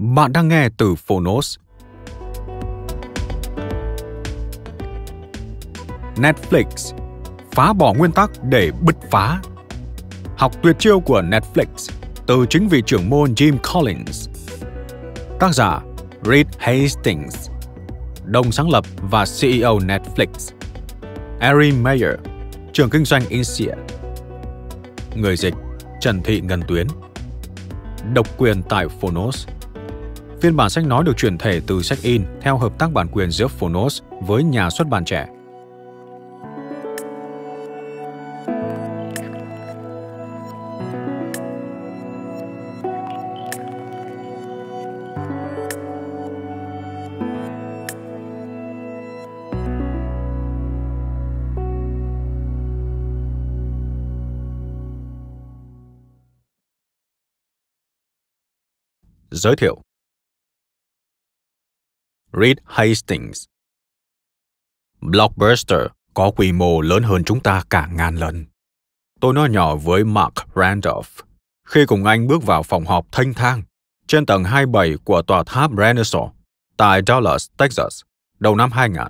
Bạn đang nghe từ Phonos. Netflix phá bỏ nguyên tắc để bứt phá. Học tuyệt chiêu của Netflix từ chính vị trưởng môn Jim Collins. Tác giả Reed Hastings, đồng sáng lập và CEO Netflix. Ari Mayer, trưởng kinh doanh Insia. Người dịch Trần Thị Ngân Tuyến. Độc quyền tại Phonos. Phiên bản sách nói được chuyển thể từ sách in theo hợp tác bản quyền giữa Phonos với nhà xuất bản trẻ. Giới thiệu Reed Hastings. Blockbuster có quy mô lớn hơn chúng ta cả ngàn lần. Tôi nói nhỏ với Mark Randolph khi cùng anh bước vào phòng họp thanh thang trên tầng 27 của tòa tháp Renaissance tại Dallas, Texas, đầu năm 2000.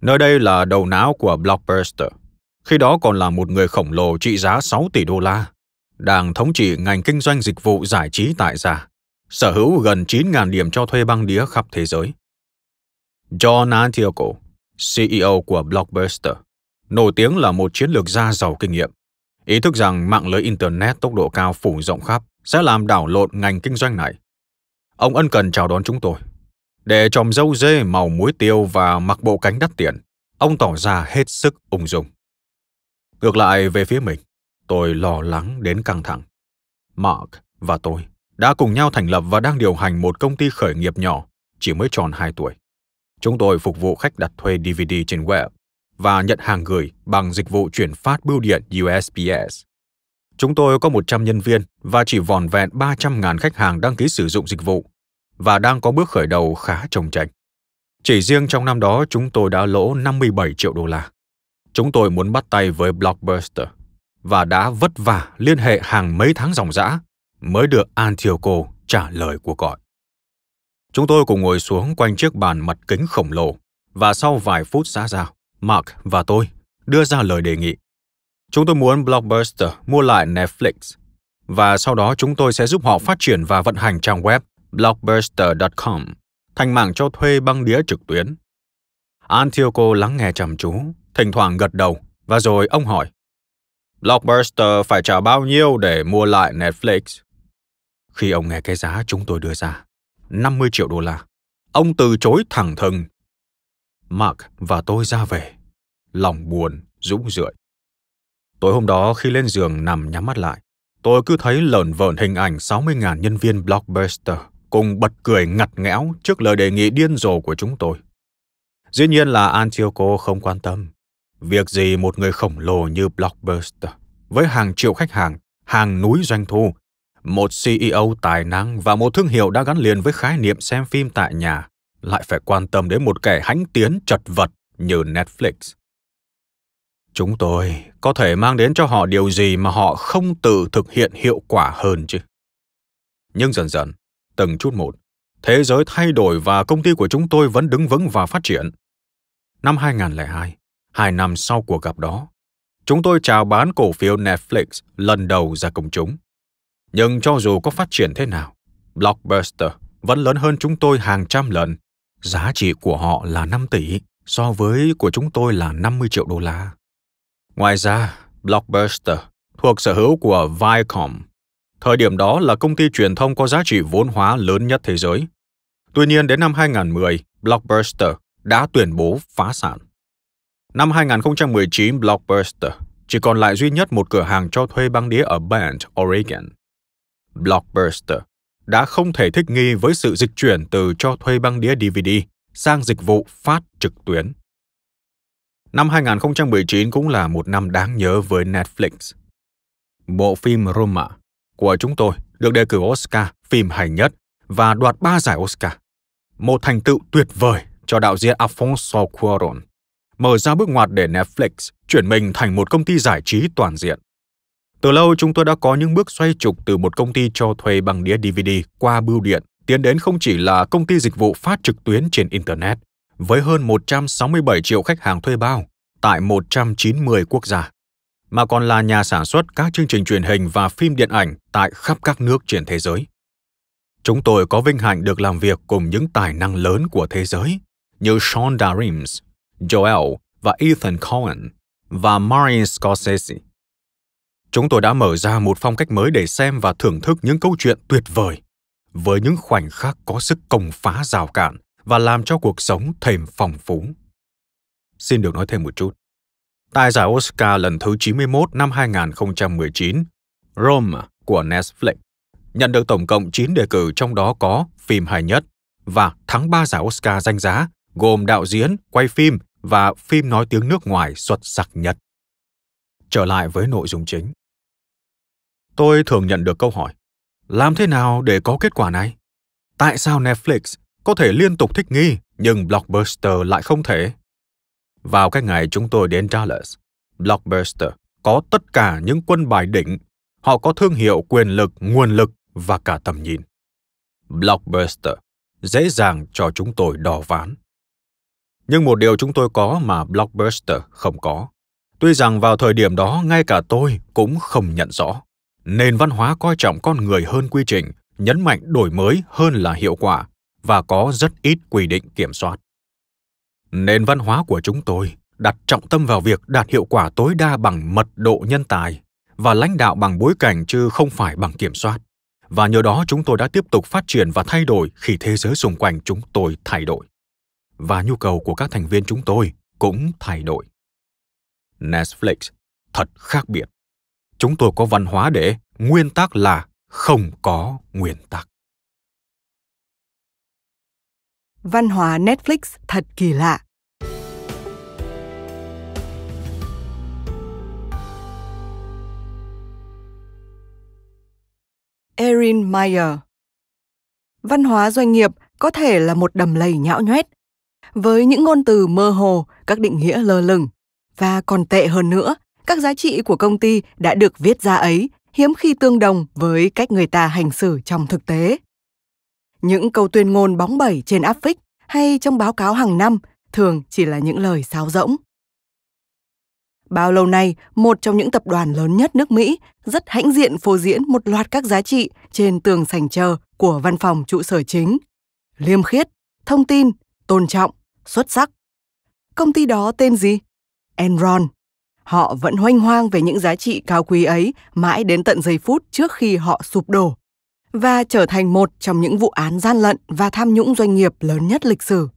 Nơi đây là đầu não của Blockbuster, khi đó còn là một người khổng lồ trị giá 6 tỷ đô la, đang thống trị ngành kinh doanh dịch vụ giải trí tại gia sở hữu gần 9.000 điểm cho thuê băng đĩa khắp thế giới. John Antioco, CEO của Blockbuster, nổi tiếng là một chiến lược gia giàu kinh nghiệm, ý thức rằng mạng lưới Internet tốc độ cao phủ rộng khắp sẽ làm đảo lộn ngành kinh doanh này. Ông ân cần chào đón chúng tôi. Để tròm dâu dê màu muối tiêu và mặc bộ cánh đắt tiền, ông tỏ ra hết sức ung dung. Ngược lại về phía mình, tôi lo lắng đến căng thẳng. Mark và tôi đã cùng nhau thành lập và đang điều hành một công ty khởi nghiệp nhỏ, chỉ mới tròn 2 tuổi. Chúng tôi phục vụ khách đặt thuê DVD trên web và nhận hàng gửi bằng dịch vụ chuyển phát bưu điện USPS. Chúng tôi có 100 nhân viên và chỉ vòn vẹn 300.000 khách hàng đăng ký sử dụng dịch vụ và đang có bước khởi đầu khá trồng trành. Chỉ riêng trong năm đó chúng tôi đã lỗ 57 triệu đô la. Chúng tôi muốn bắt tay với Blockbuster và đã vất vả liên hệ hàng mấy tháng dòng dã mới được Antioco trả lời cuộc gọi. Chúng tôi cùng ngồi xuống quanh chiếc bàn mặt kính khổng lồ và sau vài phút xã giao, Mark và tôi đưa ra lời đề nghị. Chúng tôi muốn Blockbuster mua lại Netflix và sau đó chúng tôi sẽ giúp họ phát triển và vận hành trang web blockbuster.com thành mạng cho thuê băng đĩa trực tuyến. Antioco lắng nghe trầm chú, thỉnh thoảng gật đầu và rồi ông hỏi Blockbuster phải trả bao nhiêu để mua lại Netflix? Khi ông nghe cái giá chúng tôi đưa ra, 50 triệu đô la, ông từ chối thẳng thừng. Mark và tôi ra về, lòng buồn, rũ rượi. Tối hôm đó khi lên giường nằm nhắm mắt lại, tôi cứ thấy lởn vởn hình ảnh 60.000 nhân viên Blockbuster cùng bật cười ngặt nghẽo trước lời đề nghị điên rồ của chúng tôi. Dĩ nhiên là Antioco không quan tâm. Việc gì một người khổng lồ như Blockbuster với hàng triệu khách hàng, hàng núi doanh thu một CEO tài năng và một thương hiệu đã gắn liền với khái niệm xem phim tại nhà lại phải quan tâm đến một kẻ hãnh tiến chật vật như Netflix. Chúng tôi có thể mang đến cho họ điều gì mà họ không tự thực hiện hiệu quả hơn chứ? Nhưng dần dần, từng chút một, thế giới thay đổi và công ty của chúng tôi vẫn đứng vững và phát triển. Năm 2002, hai năm sau cuộc gặp đó, chúng tôi chào bán cổ phiếu Netflix lần đầu ra công chúng. Nhưng cho dù có phát triển thế nào, Blockbuster vẫn lớn hơn chúng tôi hàng trăm lần. Giá trị của họ là 5 tỷ, so với của chúng tôi là 50 triệu đô la. Ngoài ra, Blockbuster thuộc sở hữu của Viacom. Thời điểm đó là công ty truyền thông có giá trị vốn hóa lớn nhất thế giới. Tuy nhiên đến năm 2010, Blockbuster đã tuyên bố phá sản. Năm 2019, Blockbuster chỉ còn lại duy nhất một cửa hàng cho thuê băng đĩa ở Bend, Oregon. Blockbuster đã không thể thích nghi với sự dịch chuyển từ cho thuê băng đĩa DVD sang dịch vụ phát trực tuyến. Năm 2019 cũng là một năm đáng nhớ với Netflix. Bộ phim Roma của chúng tôi được đề cử Oscar phim hay nhất và đoạt 3 giải Oscar. Một thành tựu tuyệt vời cho đạo diễn Alfonso Cuarón, mở ra bước ngoặt để Netflix chuyển mình thành một công ty giải trí toàn diện. Từ lâu chúng tôi đã có những bước xoay trục từ một công ty cho thuê bằng đĩa DVD qua bưu điện, tiến đến không chỉ là công ty dịch vụ phát trực tuyến trên Internet, với hơn 167 triệu khách hàng thuê bao tại 190 quốc gia, mà còn là nhà sản xuất các chương trình truyền hình và phim điện ảnh tại khắp các nước trên thế giới. Chúng tôi có vinh hạnh được làm việc cùng những tài năng lớn của thế giới như Sean Rhimes, Joel và Ethan Cohen và Martin Scorsese chúng tôi đã mở ra một phong cách mới để xem và thưởng thức những câu chuyện tuyệt vời với những khoảnh khắc có sức công phá rào cản và làm cho cuộc sống thêm phong phú. Xin được nói thêm một chút. Tại giải Oscar lần thứ 91 năm 2019, Rome của Netflix nhận được tổng cộng 9 đề cử trong đó có phim hay nhất và thắng 3 giải Oscar danh giá gồm đạo diễn, quay phim và phim nói tiếng nước ngoài xuất sắc nhất. Trở lại với nội dung chính tôi thường nhận được câu hỏi làm thế nào để có kết quả này tại sao netflix có thể liên tục thích nghi nhưng blockbuster lại không thể vào các ngày chúng tôi đến dallas blockbuster có tất cả những quân bài đỉnh họ có thương hiệu quyền lực nguồn lực và cả tầm nhìn blockbuster dễ dàng cho chúng tôi đo ván nhưng một điều chúng tôi có mà blockbuster không có tuy rằng vào thời điểm đó ngay cả tôi cũng không nhận rõ nền văn hóa coi trọng con người hơn quy trình nhấn mạnh đổi mới hơn là hiệu quả và có rất ít quy định kiểm soát nền văn hóa của chúng tôi đặt trọng tâm vào việc đạt hiệu quả tối đa bằng mật độ nhân tài và lãnh đạo bằng bối cảnh chứ không phải bằng kiểm soát và nhờ đó chúng tôi đã tiếp tục phát triển và thay đổi khi thế giới xung quanh chúng tôi thay đổi và nhu cầu của các thành viên chúng tôi cũng thay đổi netflix thật khác biệt chúng tôi có văn hóa để nguyên tắc là không có nguyên tắc văn hóa netflix thật kỳ lạ Erin Meyer Văn hóa doanh nghiệp có thể là một đầm lầy nhão nhoét, với những ngôn từ mơ hồ, các định nghĩa lơ lửng và còn tệ hơn nữa các giá trị của công ty đã được viết ra ấy hiếm khi tương đồng với cách người ta hành xử trong thực tế. Những câu tuyên ngôn bóng bẩy trên áp phích hay trong báo cáo hàng năm thường chỉ là những lời sáo rỗng. Bao lâu nay, một trong những tập đoàn lớn nhất nước Mỹ rất hãnh diện phô diễn một loạt các giá trị trên tường sành chờ của văn phòng trụ sở chính. Liêm khiết, thông tin, tôn trọng, xuất sắc. Công ty đó tên gì? Enron họ vẫn hoanh hoang về những giá trị cao quý ấy mãi đến tận giây phút trước khi họ sụp đổ và trở thành một trong những vụ án gian lận và tham nhũng doanh nghiệp lớn nhất lịch sử.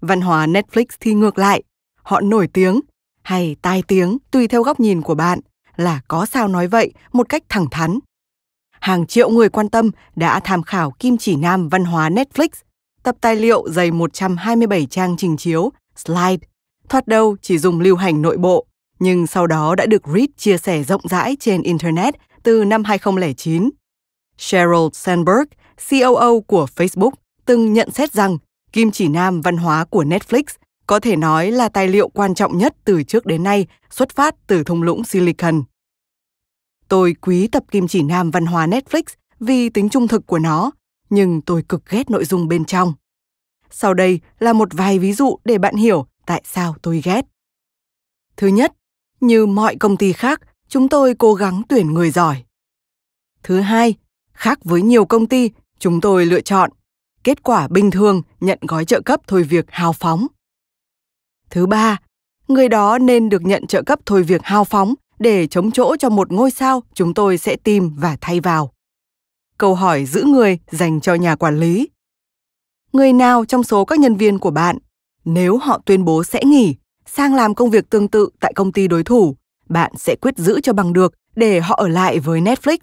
Văn hóa Netflix thì ngược lại, họ nổi tiếng hay tai tiếng tùy theo góc nhìn của bạn là có sao nói vậy một cách thẳng thắn. Hàng triệu người quan tâm đã tham khảo kim chỉ nam văn hóa Netflix, tập tài liệu dày 127 trang trình chiếu, slide thoát đâu chỉ dùng lưu hành nội bộ, nhưng sau đó đã được Reed chia sẻ rộng rãi trên Internet từ năm 2009. Sheryl Sandberg, COO của Facebook, từng nhận xét rằng Kim chỉ nam văn hóa của Netflix có thể nói là tài liệu quan trọng nhất từ trước đến nay xuất phát từ thung lũng Silicon. Tôi quý tập kim chỉ nam văn hóa Netflix vì tính trung thực của nó, nhưng tôi cực ghét nội dung bên trong. Sau đây là một vài ví dụ để bạn hiểu tại sao tôi ghét. Thứ nhất, như mọi công ty khác, chúng tôi cố gắng tuyển người giỏi. Thứ hai, khác với nhiều công ty, chúng tôi lựa chọn. Kết quả bình thường nhận gói trợ cấp thôi việc hào phóng. Thứ ba, người đó nên được nhận trợ cấp thôi việc hào phóng để chống chỗ cho một ngôi sao chúng tôi sẽ tìm và thay vào. Câu hỏi giữ người dành cho nhà quản lý. Người nào trong số các nhân viên của bạn nếu họ tuyên bố sẽ nghỉ, sang làm công việc tương tự tại công ty đối thủ, bạn sẽ quyết giữ cho bằng được để họ ở lại với Netflix.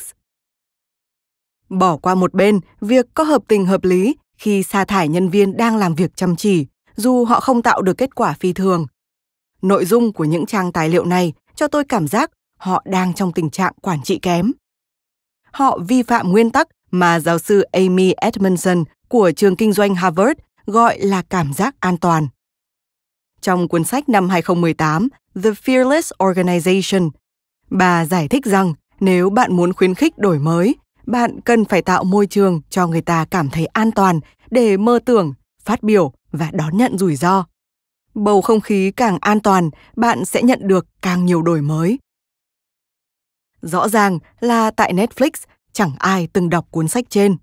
Bỏ qua một bên, việc có hợp tình hợp lý khi sa thải nhân viên đang làm việc chăm chỉ, dù họ không tạo được kết quả phi thường. Nội dung của những trang tài liệu này cho tôi cảm giác họ đang trong tình trạng quản trị kém. Họ vi phạm nguyên tắc mà giáo sư Amy Edmondson của trường kinh doanh Harvard gọi là cảm giác an toàn trong cuốn sách năm 2018 The Fearless Organization. Bà giải thích rằng nếu bạn muốn khuyến khích đổi mới, bạn cần phải tạo môi trường cho người ta cảm thấy an toàn để mơ tưởng, phát biểu và đón nhận rủi ro. Bầu không khí càng an toàn, bạn sẽ nhận được càng nhiều đổi mới. Rõ ràng là tại Netflix chẳng ai từng đọc cuốn sách trên.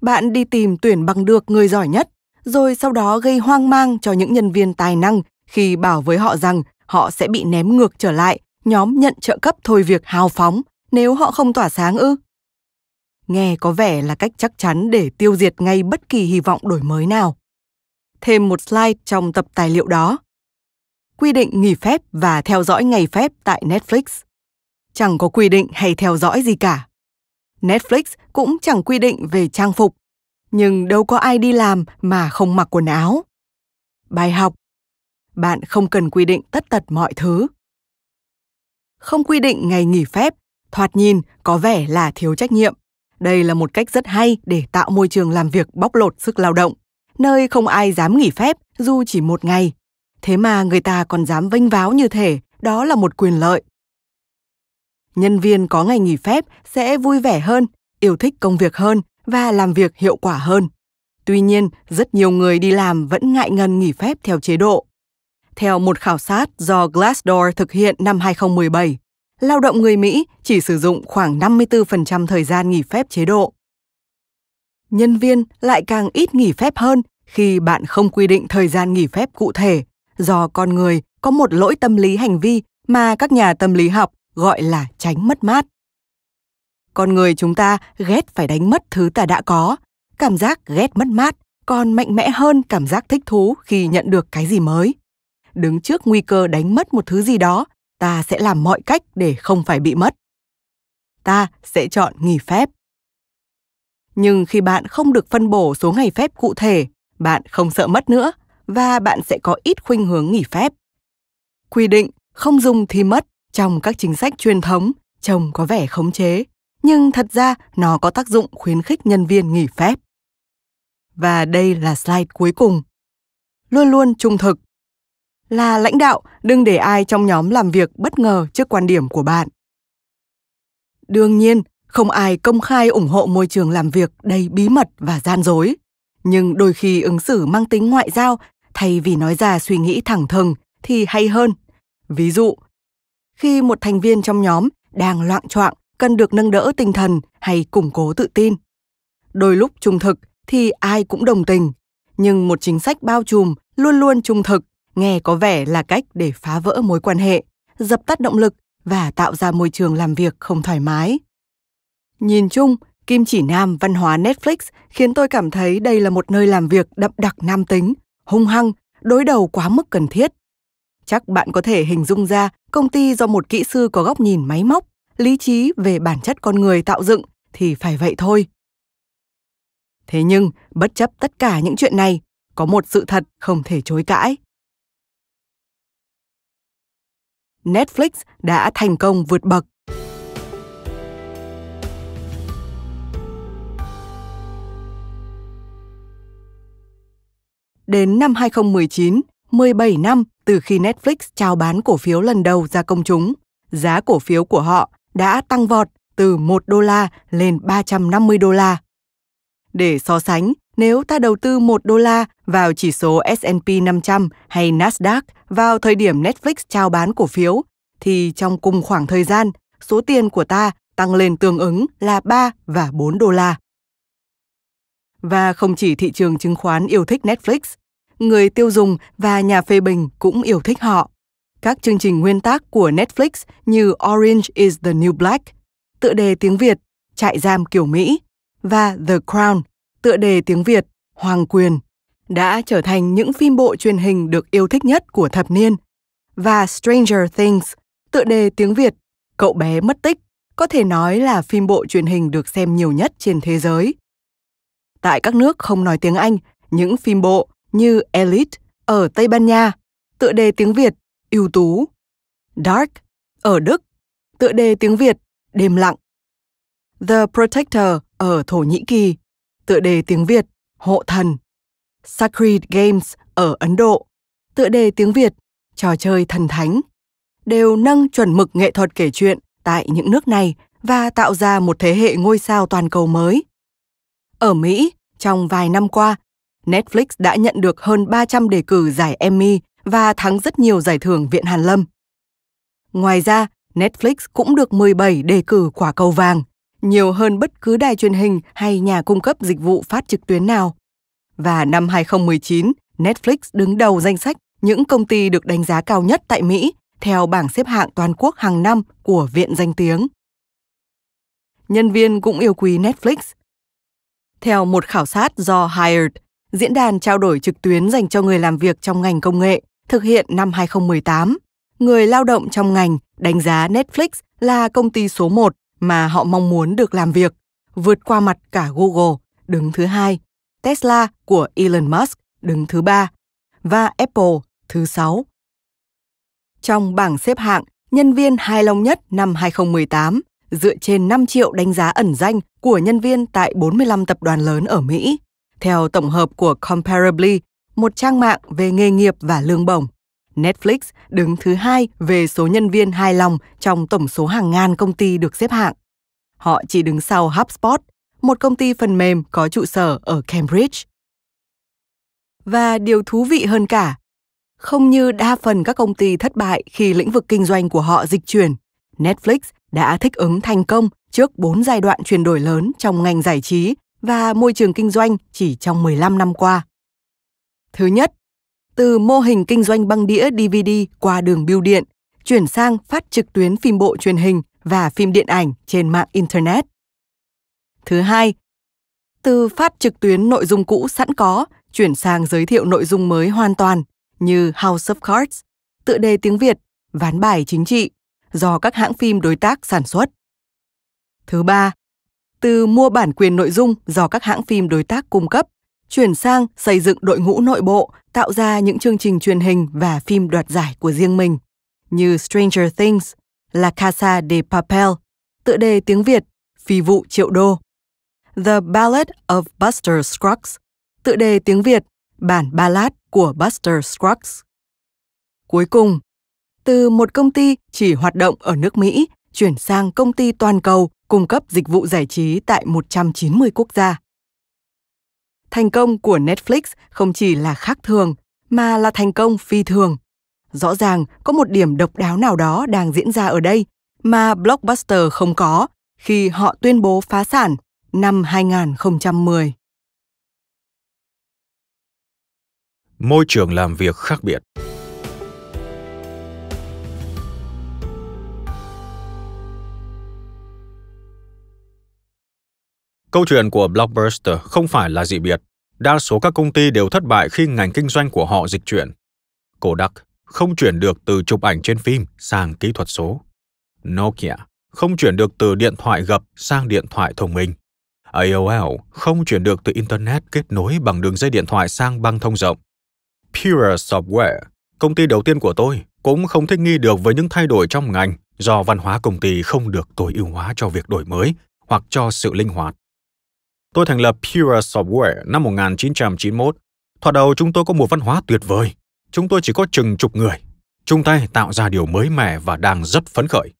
Bạn đi tìm tuyển bằng được người giỏi nhất, rồi sau đó gây hoang mang cho những nhân viên tài năng khi bảo với họ rằng họ sẽ bị ném ngược trở lại nhóm nhận trợ cấp thôi việc hào phóng nếu họ không tỏa sáng ư nghe có vẻ là cách chắc chắn để tiêu diệt ngay bất kỳ hy vọng đổi mới nào thêm một slide trong tập tài liệu đó quy định nghỉ phép và theo dõi ngày phép tại netflix chẳng có quy định hay theo dõi gì cả netflix cũng chẳng quy định về trang phục nhưng đâu có ai đi làm mà không mặc quần áo bài học bạn không cần quy định tất tật mọi thứ không quy định ngày nghỉ phép thoạt nhìn có vẻ là thiếu trách nhiệm đây là một cách rất hay để tạo môi trường làm việc bóc lột sức lao động nơi không ai dám nghỉ phép dù chỉ một ngày thế mà người ta còn dám vênh váo như thể đó là một quyền lợi nhân viên có ngày nghỉ phép sẽ vui vẻ hơn yêu thích công việc hơn và làm việc hiệu quả hơn tuy nhiên rất nhiều người đi làm vẫn ngại ngần nghỉ phép theo chế độ theo một khảo sát do Glassdoor thực hiện năm 2017, lao động người Mỹ chỉ sử dụng khoảng 54% thời gian nghỉ phép chế độ. Nhân viên lại càng ít nghỉ phép hơn khi bạn không quy định thời gian nghỉ phép cụ thể do con người có một lỗi tâm lý hành vi mà các nhà tâm lý học gọi là tránh mất mát. Con người chúng ta ghét phải đánh mất thứ ta đã có, cảm giác ghét mất mát còn mạnh mẽ hơn cảm giác thích thú khi nhận được cái gì mới đứng trước nguy cơ đánh mất một thứ gì đó ta sẽ làm mọi cách để không phải bị mất ta sẽ chọn nghỉ phép nhưng khi bạn không được phân bổ số ngày phép cụ thể bạn không sợ mất nữa và bạn sẽ có ít khuynh hướng nghỉ phép quy định không dùng thì mất trong các chính sách truyền thống trông có vẻ khống chế nhưng thật ra nó có tác dụng khuyến khích nhân viên nghỉ phép và đây là slide cuối cùng luôn luôn trung thực là lãnh đạo đừng để ai trong nhóm làm việc bất ngờ trước quan điểm của bạn đương nhiên không ai công khai ủng hộ môi trường làm việc đầy bí mật và gian dối nhưng đôi khi ứng xử mang tính ngoại giao thay vì nói ra suy nghĩ thẳng thừng thì hay hơn ví dụ khi một thành viên trong nhóm đang loạn choạng cần được nâng đỡ tinh thần hay củng cố tự tin đôi lúc trung thực thì ai cũng đồng tình nhưng một chính sách bao trùm luôn luôn trung thực nghe có vẻ là cách để phá vỡ mối quan hệ dập tắt động lực và tạo ra môi trường làm việc không thoải mái nhìn chung kim chỉ nam văn hóa netflix khiến tôi cảm thấy đây là một nơi làm việc đậm đặc nam tính hung hăng đối đầu quá mức cần thiết chắc bạn có thể hình dung ra công ty do một kỹ sư có góc nhìn máy móc lý trí về bản chất con người tạo dựng thì phải vậy thôi thế nhưng bất chấp tất cả những chuyện này có một sự thật không thể chối cãi Netflix đã thành công vượt bậc. Đến năm 2019, 17 năm từ khi Netflix chào bán cổ phiếu lần đầu ra công chúng, giá cổ phiếu của họ đã tăng vọt từ 1 đô la lên 350 đô la. Để so sánh, nếu ta đầu tư 1 đô la vào chỉ số S&P 500 hay Nasdaq vào thời điểm Netflix trao bán cổ phiếu, thì trong cùng khoảng thời gian, số tiền của ta tăng lên tương ứng là 3 và 4 đô la. Và không chỉ thị trường chứng khoán yêu thích Netflix, người tiêu dùng và nhà phê bình cũng yêu thích họ. Các chương trình nguyên tác của Netflix như Orange is the New Black, tựa đề tiếng Việt, Trại giam kiểu Mỹ và The Crown tựa đề tiếng Việt Hoàng Quyền đã trở thành những phim bộ truyền hình được yêu thích nhất của thập niên và Stranger Things, tựa đề tiếng Việt Cậu bé mất tích, có thể nói là phim bộ truyền hình được xem nhiều nhất trên thế giới. Tại các nước không nói tiếng Anh, những phim bộ như Elite ở Tây Ban Nha, tựa đề tiếng Việt Ưu tú, Dark ở Đức, tựa đề tiếng Việt Đêm lặng, The Protector ở Thổ Nhĩ Kỳ, tựa đề tiếng Việt Hộ thần, Sacred Games ở Ấn Độ, tựa đề tiếng Việt Trò chơi thần thánh, đều nâng chuẩn mực nghệ thuật kể chuyện tại những nước này và tạo ra một thế hệ ngôi sao toàn cầu mới. Ở Mỹ, trong vài năm qua, Netflix đã nhận được hơn 300 đề cử giải Emmy và thắng rất nhiều giải thưởng Viện Hàn Lâm. Ngoài ra, Netflix cũng được 17 đề cử quả cầu vàng, nhiều hơn bất cứ đài truyền hình hay nhà cung cấp dịch vụ phát trực tuyến nào. Và năm 2019, Netflix đứng đầu danh sách những công ty được đánh giá cao nhất tại Mỹ theo bảng xếp hạng toàn quốc hàng năm của Viện Danh Tiếng. Nhân viên cũng yêu quý Netflix. Theo một khảo sát do Hired, diễn đàn trao đổi trực tuyến dành cho người làm việc trong ngành công nghệ, thực hiện năm 2018, người lao động trong ngành đánh giá Netflix là công ty số 1 mà họ mong muốn được làm việc, vượt qua mặt cả Google, đứng thứ hai, Tesla của Elon Musk đứng thứ ba và Apple thứ sáu. Trong bảng xếp hạng, nhân viên hài lòng nhất năm 2018 dựa trên 5 triệu đánh giá ẩn danh của nhân viên tại 45 tập đoàn lớn ở Mỹ, theo tổng hợp của Comparably, một trang mạng về nghề nghiệp và lương bổng. Netflix đứng thứ hai về số nhân viên hài lòng trong tổng số hàng ngàn công ty được xếp hạng. Họ chỉ đứng sau HubSpot, một công ty phần mềm có trụ sở ở Cambridge. Và điều thú vị hơn cả, không như đa phần các công ty thất bại khi lĩnh vực kinh doanh của họ dịch chuyển, Netflix đã thích ứng thành công trước bốn giai đoạn chuyển đổi lớn trong ngành giải trí và môi trường kinh doanh chỉ trong 15 năm qua. Thứ nhất, từ mô hình kinh doanh băng đĩa DVD qua đường bưu điện, chuyển sang phát trực tuyến phim bộ truyền hình và phim điện ảnh trên mạng Internet. Thứ hai, từ phát trực tuyến nội dung cũ sẵn có chuyển sang giới thiệu nội dung mới hoàn toàn như House of Cards, tựa đề tiếng Việt, ván bài chính trị do các hãng phim đối tác sản xuất. Thứ ba, từ mua bản quyền nội dung do các hãng phim đối tác cung cấp chuyển sang xây dựng đội ngũ nội bộ, tạo ra những chương trình truyền hình và phim đoạt giải của riêng mình, như Stranger Things, La Casa de Papel, tựa đề tiếng Việt, Phi vụ triệu đô, The Ballad of Buster Scruggs, tựa đề tiếng Việt, bản ballad của Buster Scruggs. Cuối cùng, từ một công ty chỉ hoạt động ở nước Mỹ chuyển sang công ty toàn cầu cung cấp dịch vụ giải trí tại 190 quốc gia thành công của Netflix không chỉ là khác thường mà là thành công phi thường. Rõ ràng có một điểm độc đáo nào đó đang diễn ra ở đây mà Blockbuster không có khi họ tuyên bố phá sản năm 2010. Môi trường làm việc khác biệt Câu chuyện của Blockbuster không phải là dị biệt. Đa số các công ty đều thất bại khi ngành kinh doanh của họ dịch chuyển. Kodak không chuyển được từ chụp ảnh trên phim sang kỹ thuật số. Nokia không chuyển được từ điện thoại gập sang điện thoại thông minh. AOL không chuyển được từ Internet kết nối bằng đường dây điện thoại sang băng thông rộng. Pure Software, công ty đầu tiên của tôi, cũng không thích nghi được với những thay đổi trong ngành do văn hóa công ty không được tối ưu hóa cho việc đổi mới hoặc cho sự linh hoạt. Tôi thành lập Pure Software năm 1991. Thoạt đầu chúng tôi có một văn hóa tuyệt vời. Chúng tôi chỉ có chừng chục người. Chung tay tạo ra điều mới mẻ và đang rất phấn khởi.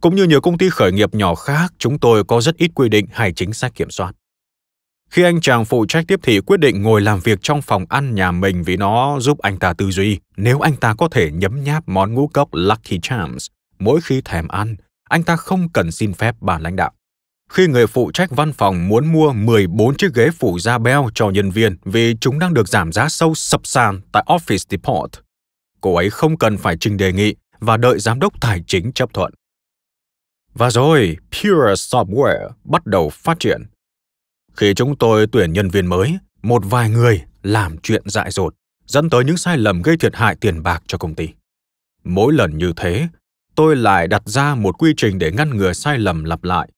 Cũng như nhiều công ty khởi nghiệp nhỏ khác, chúng tôi có rất ít quy định hay chính sách kiểm soát. Khi anh chàng phụ trách tiếp thị quyết định ngồi làm việc trong phòng ăn nhà mình vì nó giúp anh ta tư duy, nếu anh ta có thể nhấm nháp món ngũ cốc Lucky Charms mỗi khi thèm ăn, anh ta không cần xin phép bàn lãnh đạo khi người phụ trách văn phòng muốn mua 14 chiếc ghế phủ da beo cho nhân viên vì chúng đang được giảm giá sâu sập sàn tại Office Depot. Cô ấy không cần phải trình đề nghị và đợi giám đốc tài chính chấp thuận. Và rồi, Pure Software bắt đầu phát triển. Khi chúng tôi tuyển nhân viên mới, một vài người làm chuyện dại dột, dẫn tới những sai lầm gây thiệt hại tiền bạc cho công ty. Mỗi lần như thế, tôi lại đặt ra một quy trình để ngăn ngừa sai lầm lặp lại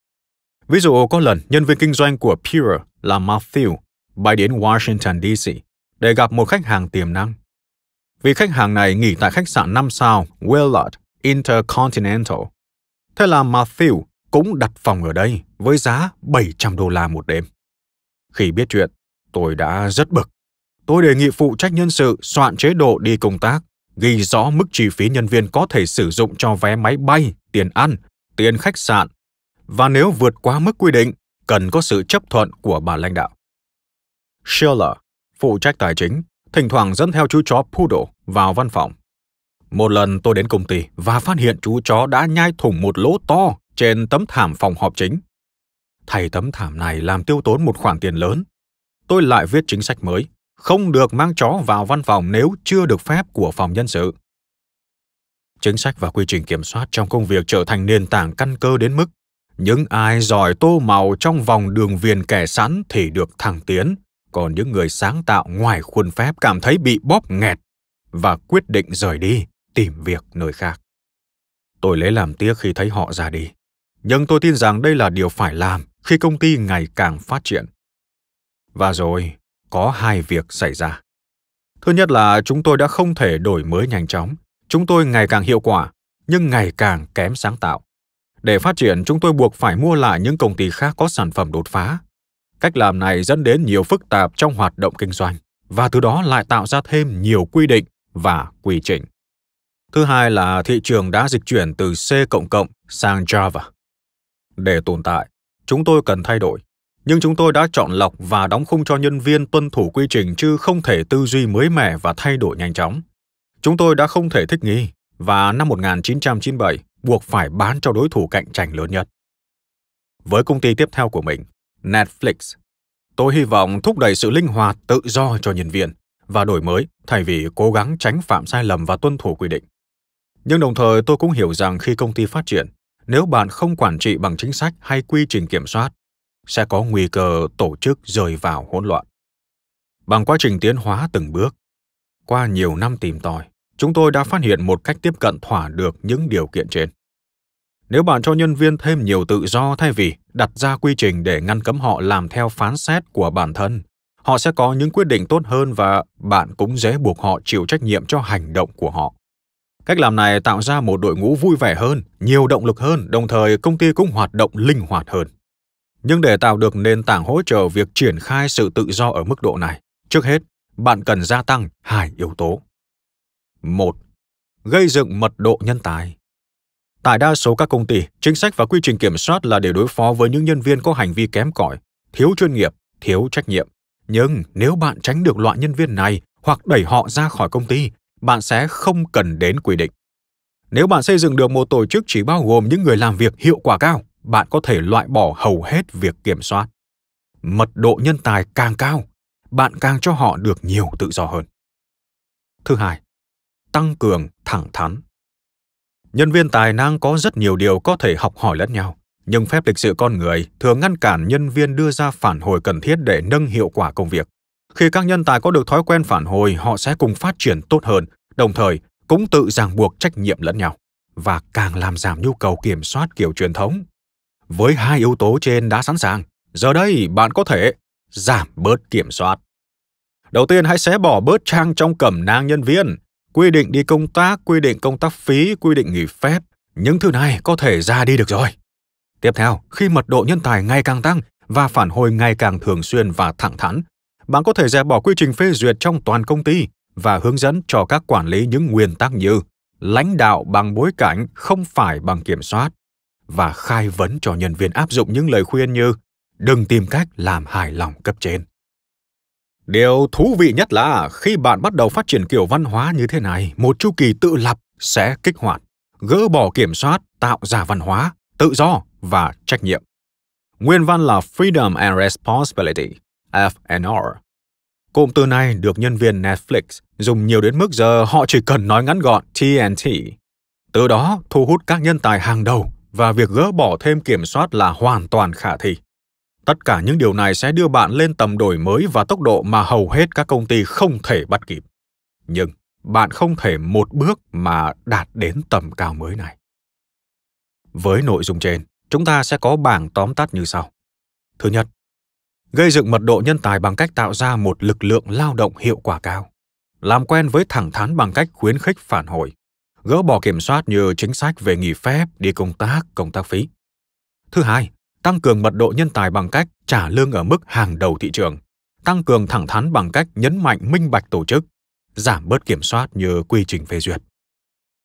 Ví dụ có lần nhân viên kinh doanh của Pure là Matthew bay đến Washington DC để gặp một khách hàng tiềm năng. Vì khách hàng này nghỉ tại khách sạn 5 sao Willard Intercontinental. Thế là Matthew cũng đặt phòng ở đây với giá 700 đô la một đêm. Khi biết chuyện, tôi đã rất bực. Tôi đề nghị phụ trách nhân sự soạn chế độ đi công tác, ghi rõ mức chi phí nhân viên có thể sử dụng cho vé máy bay, tiền ăn, tiền khách sạn và nếu vượt quá mức quy định, cần có sự chấp thuận của bà lãnh đạo. Schiller, phụ trách tài chính, thỉnh thoảng dẫn theo chú chó Poodle vào văn phòng. Một lần tôi đến công ty và phát hiện chú chó đã nhai thủng một lỗ to trên tấm thảm phòng họp chính. Thay tấm thảm này làm tiêu tốn một khoản tiền lớn. Tôi lại viết chính sách mới, không được mang chó vào văn phòng nếu chưa được phép của phòng nhân sự. Chính sách và quy trình kiểm soát trong công việc trở thành nền tảng căn cơ đến mức những ai giỏi tô màu trong vòng đường viền kẻ sẵn thì được thăng tiến còn những người sáng tạo ngoài khuôn phép cảm thấy bị bóp nghẹt và quyết định rời đi tìm việc nơi khác tôi lấy làm tiếc khi thấy họ ra đi nhưng tôi tin rằng đây là điều phải làm khi công ty ngày càng phát triển và rồi có hai việc xảy ra thứ nhất là chúng tôi đã không thể đổi mới nhanh chóng chúng tôi ngày càng hiệu quả nhưng ngày càng kém sáng tạo để phát triển, chúng tôi buộc phải mua lại những công ty khác có sản phẩm đột phá. Cách làm này dẫn đến nhiều phức tạp trong hoạt động kinh doanh và từ đó lại tạo ra thêm nhiều quy định và quy trình. Thứ hai là thị trường đã dịch chuyển từ C cộng cộng sang Java. Để tồn tại, chúng tôi cần thay đổi, nhưng chúng tôi đã chọn lọc và đóng khung cho nhân viên tuân thủ quy trình chứ không thể tư duy mới mẻ và thay đổi nhanh chóng. Chúng tôi đã không thể thích nghi và năm 1997, buộc phải bán cho đối thủ cạnh tranh lớn nhất. Với công ty tiếp theo của mình, Netflix, tôi hy vọng thúc đẩy sự linh hoạt tự do cho nhân viên và đổi mới thay vì cố gắng tránh phạm sai lầm và tuân thủ quy định. Nhưng đồng thời tôi cũng hiểu rằng khi công ty phát triển, nếu bạn không quản trị bằng chính sách hay quy trình kiểm soát, sẽ có nguy cơ tổ chức rơi vào hỗn loạn. Bằng quá trình tiến hóa từng bước, qua nhiều năm tìm tòi, chúng tôi đã phát hiện một cách tiếp cận thỏa được những điều kiện trên. Nếu bạn cho nhân viên thêm nhiều tự do thay vì đặt ra quy trình để ngăn cấm họ làm theo phán xét của bản thân, họ sẽ có những quyết định tốt hơn và bạn cũng dễ buộc họ chịu trách nhiệm cho hành động của họ. Cách làm này tạo ra một đội ngũ vui vẻ hơn, nhiều động lực hơn, đồng thời công ty cũng hoạt động linh hoạt hơn. Nhưng để tạo được nền tảng hỗ trợ việc triển khai sự tự do ở mức độ này, trước hết, bạn cần gia tăng hai yếu tố. một Gây dựng mật độ nhân tài. Tại đa số các công ty, chính sách và quy trình kiểm soát là để đối phó với những nhân viên có hành vi kém cỏi, thiếu chuyên nghiệp, thiếu trách nhiệm. Nhưng nếu bạn tránh được loại nhân viên này hoặc đẩy họ ra khỏi công ty, bạn sẽ không cần đến quy định. Nếu bạn xây dựng được một tổ chức chỉ bao gồm những người làm việc hiệu quả cao, bạn có thể loại bỏ hầu hết việc kiểm soát. Mật độ nhân tài càng cao, bạn càng cho họ được nhiều tự do hơn. Thứ hai, tăng cường thẳng thắn Nhân viên tài năng có rất nhiều điều có thể học hỏi lẫn nhau, nhưng phép lịch sự con người thường ngăn cản nhân viên đưa ra phản hồi cần thiết để nâng hiệu quả công việc. Khi các nhân tài có được thói quen phản hồi, họ sẽ cùng phát triển tốt hơn, đồng thời cũng tự ràng buộc trách nhiệm lẫn nhau và càng làm giảm nhu cầu kiểm soát kiểu truyền thống. Với hai yếu tố trên đã sẵn sàng, giờ đây bạn có thể giảm bớt kiểm soát. Đầu tiên hãy xé bỏ bớt trang trong cẩm nang nhân viên, quy định đi công tác, quy định công tác phí, quy định nghỉ phép, những thứ này có thể ra đi được rồi. Tiếp theo, khi mật độ nhân tài ngày càng tăng và phản hồi ngày càng thường xuyên và thẳng thắn, bạn có thể dẹp bỏ quy trình phê duyệt trong toàn công ty và hướng dẫn cho các quản lý những nguyên tắc như lãnh đạo bằng bối cảnh không phải bằng kiểm soát và khai vấn cho nhân viên áp dụng những lời khuyên như đừng tìm cách làm hài lòng cấp trên. Điều thú vị nhất là khi bạn bắt đầu phát triển kiểu văn hóa như thế này, một chu kỳ tự lập sẽ kích hoạt, gỡ bỏ kiểm soát, tạo ra văn hóa, tự do và trách nhiệm. Nguyên văn là Freedom and Responsibility, FNR. Cụm từ này được nhân viên Netflix dùng nhiều đến mức giờ họ chỉ cần nói ngắn gọn TNT. Từ đó thu hút các nhân tài hàng đầu và việc gỡ bỏ thêm kiểm soát là hoàn toàn khả thi. Tất cả những điều này sẽ đưa bạn lên tầm đổi mới và tốc độ mà hầu hết các công ty không thể bắt kịp. Nhưng bạn không thể một bước mà đạt đến tầm cao mới này. Với nội dung trên, chúng ta sẽ có bảng tóm tắt như sau. Thứ nhất, gây dựng mật độ nhân tài bằng cách tạo ra một lực lượng lao động hiệu quả cao làm quen với thẳng thắn bằng cách khuyến khích phản hồi gỡ bỏ kiểm soát như chính sách về nghỉ phép đi công tác công tác phí thứ hai tăng cường mật độ nhân tài bằng cách trả lương ở mức hàng đầu thị trường, tăng cường thẳng thắn bằng cách nhấn mạnh minh bạch tổ chức, giảm bớt kiểm soát như quy trình phê duyệt.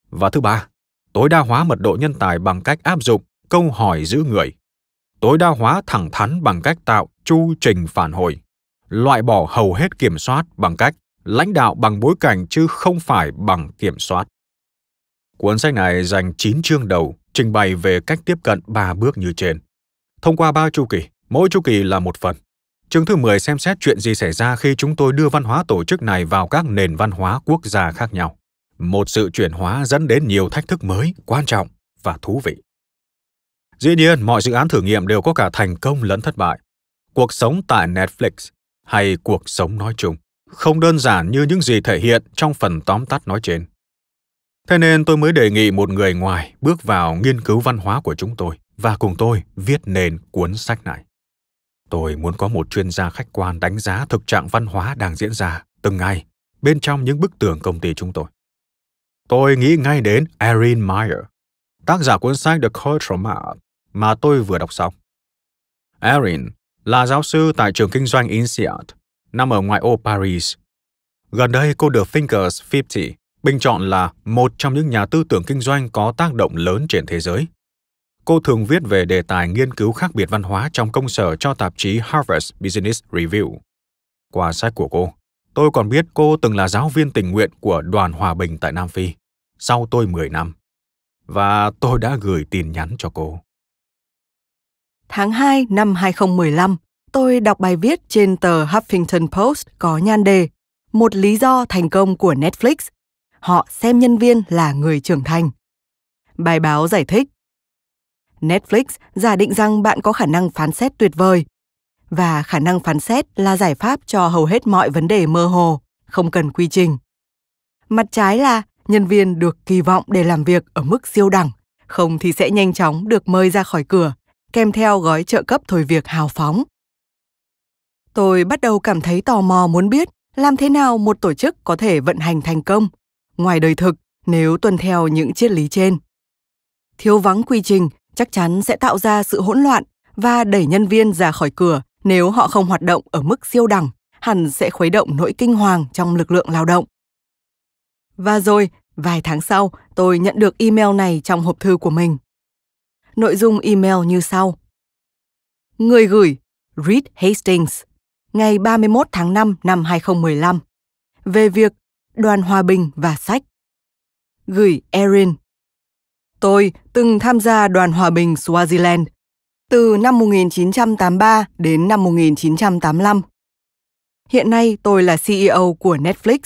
Và thứ ba, tối đa hóa mật độ nhân tài bằng cách áp dụng câu hỏi giữ người, tối đa hóa thẳng thắn bằng cách tạo chu trình phản hồi, loại bỏ hầu hết kiểm soát bằng cách lãnh đạo bằng bối cảnh chứ không phải bằng kiểm soát. Cuốn sách này dành 9 chương đầu trình bày về cách tiếp cận ba bước như trên. Thông qua ba chu kỳ, mỗi chu kỳ là một phần. Chương thứ 10 xem xét chuyện gì xảy ra khi chúng tôi đưa văn hóa tổ chức này vào các nền văn hóa quốc gia khác nhau. Một sự chuyển hóa dẫn đến nhiều thách thức mới, quan trọng và thú vị. Dĩ nhiên, mọi dự án thử nghiệm đều có cả thành công lẫn thất bại. Cuộc sống tại Netflix hay cuộc sống nói chung không đơn giản như những gì thể hiện trong phần tóm tắt nói trên. Thế nên tôi mới đề nghị một người ngoài bước vào nghiên cứu văn hóa của chúng tôi và cùng tôi viết nên cuốn sách này. Tôi muốn có một chuyên gia khách quan đánh giá thực trạng văn hóa đang diễn ra từng ngày bên trong những bức tường công ty chúng tôi. Tôi nghĩ ngay đến Erin Meyer, tác giả cuốn sách The Cultural Map mà tôi vừa đọc xong. Erin là giáo sư tại trường kinh doanh INSEAD, nằm ở ngoại ô Paris. Gần đây cô được Thinkers 50 bình chọn là một trong những nhà tư tưởng kinh doanh có tác động lớn trên thế giới Cô thường viết về đề tài nghiên cứu khác biệt văn hóa trong công sở cho tạp chí Harvard Business Review. Qua sách của cô, tôi còn biết cô từng là giáo viên tình nguyện của Đoàn Hòa Bình tại Nam Phi, sau tôi 10 năm. Và tôi đã gửi tin nhắn cho cô. Tháng 2 năm 2015, tôi đọc bài viết trên tờ Huffington Post có nhan đề Một lý do thành công của Netflix. Họ xem nhân viên là người trưởng thành. Bài báo giải thích Netflix giả định rằng bạn có khả năng phán xét tuyệt vời. Và khả năng phán xét là giải pháp cho hầu hết mọi vấn đề mơ hồ, không cần quy trình. Mặt trái là nhân viên được kỳ vọng để làm việc ở mức siêu đẳng, không thì sẽ nhanh chóng được mời ra khỏi cửa, kèm theo gói trợ cấp thôi việc hào phóng. Tôi bắt đầu cảm thấy tò mò muốn biết làm thế nào một tổ chức có thể vận hành thành công ngoài đời thực nếu tuân theo những triết lý trên. Thiếu vắng quy trình chắc chắn sẽ tạo ra sự hỗn loạn và đẩy nhân viên ra khỏi cửa nếu họ không hoạt động ở mức siêu đẳng, hẳn sẽ khuấy động nỗi kinh hoàng trong lực lượng lao động. Và rồi, vài tháng sau, tôi nhận được email này trong hộp thư của mình. Nội dung email như sau. Người gửi Reed Hastings, ngày 31 tháng 5 năm 2015, về việc đoàn hòa bình và sách. Gửi Erin, Tôi từng tham gia đoàn hòa bình Swaziland từ năm 1983 đến năm 1985. Hiện nay tôi là CEO của Netflix.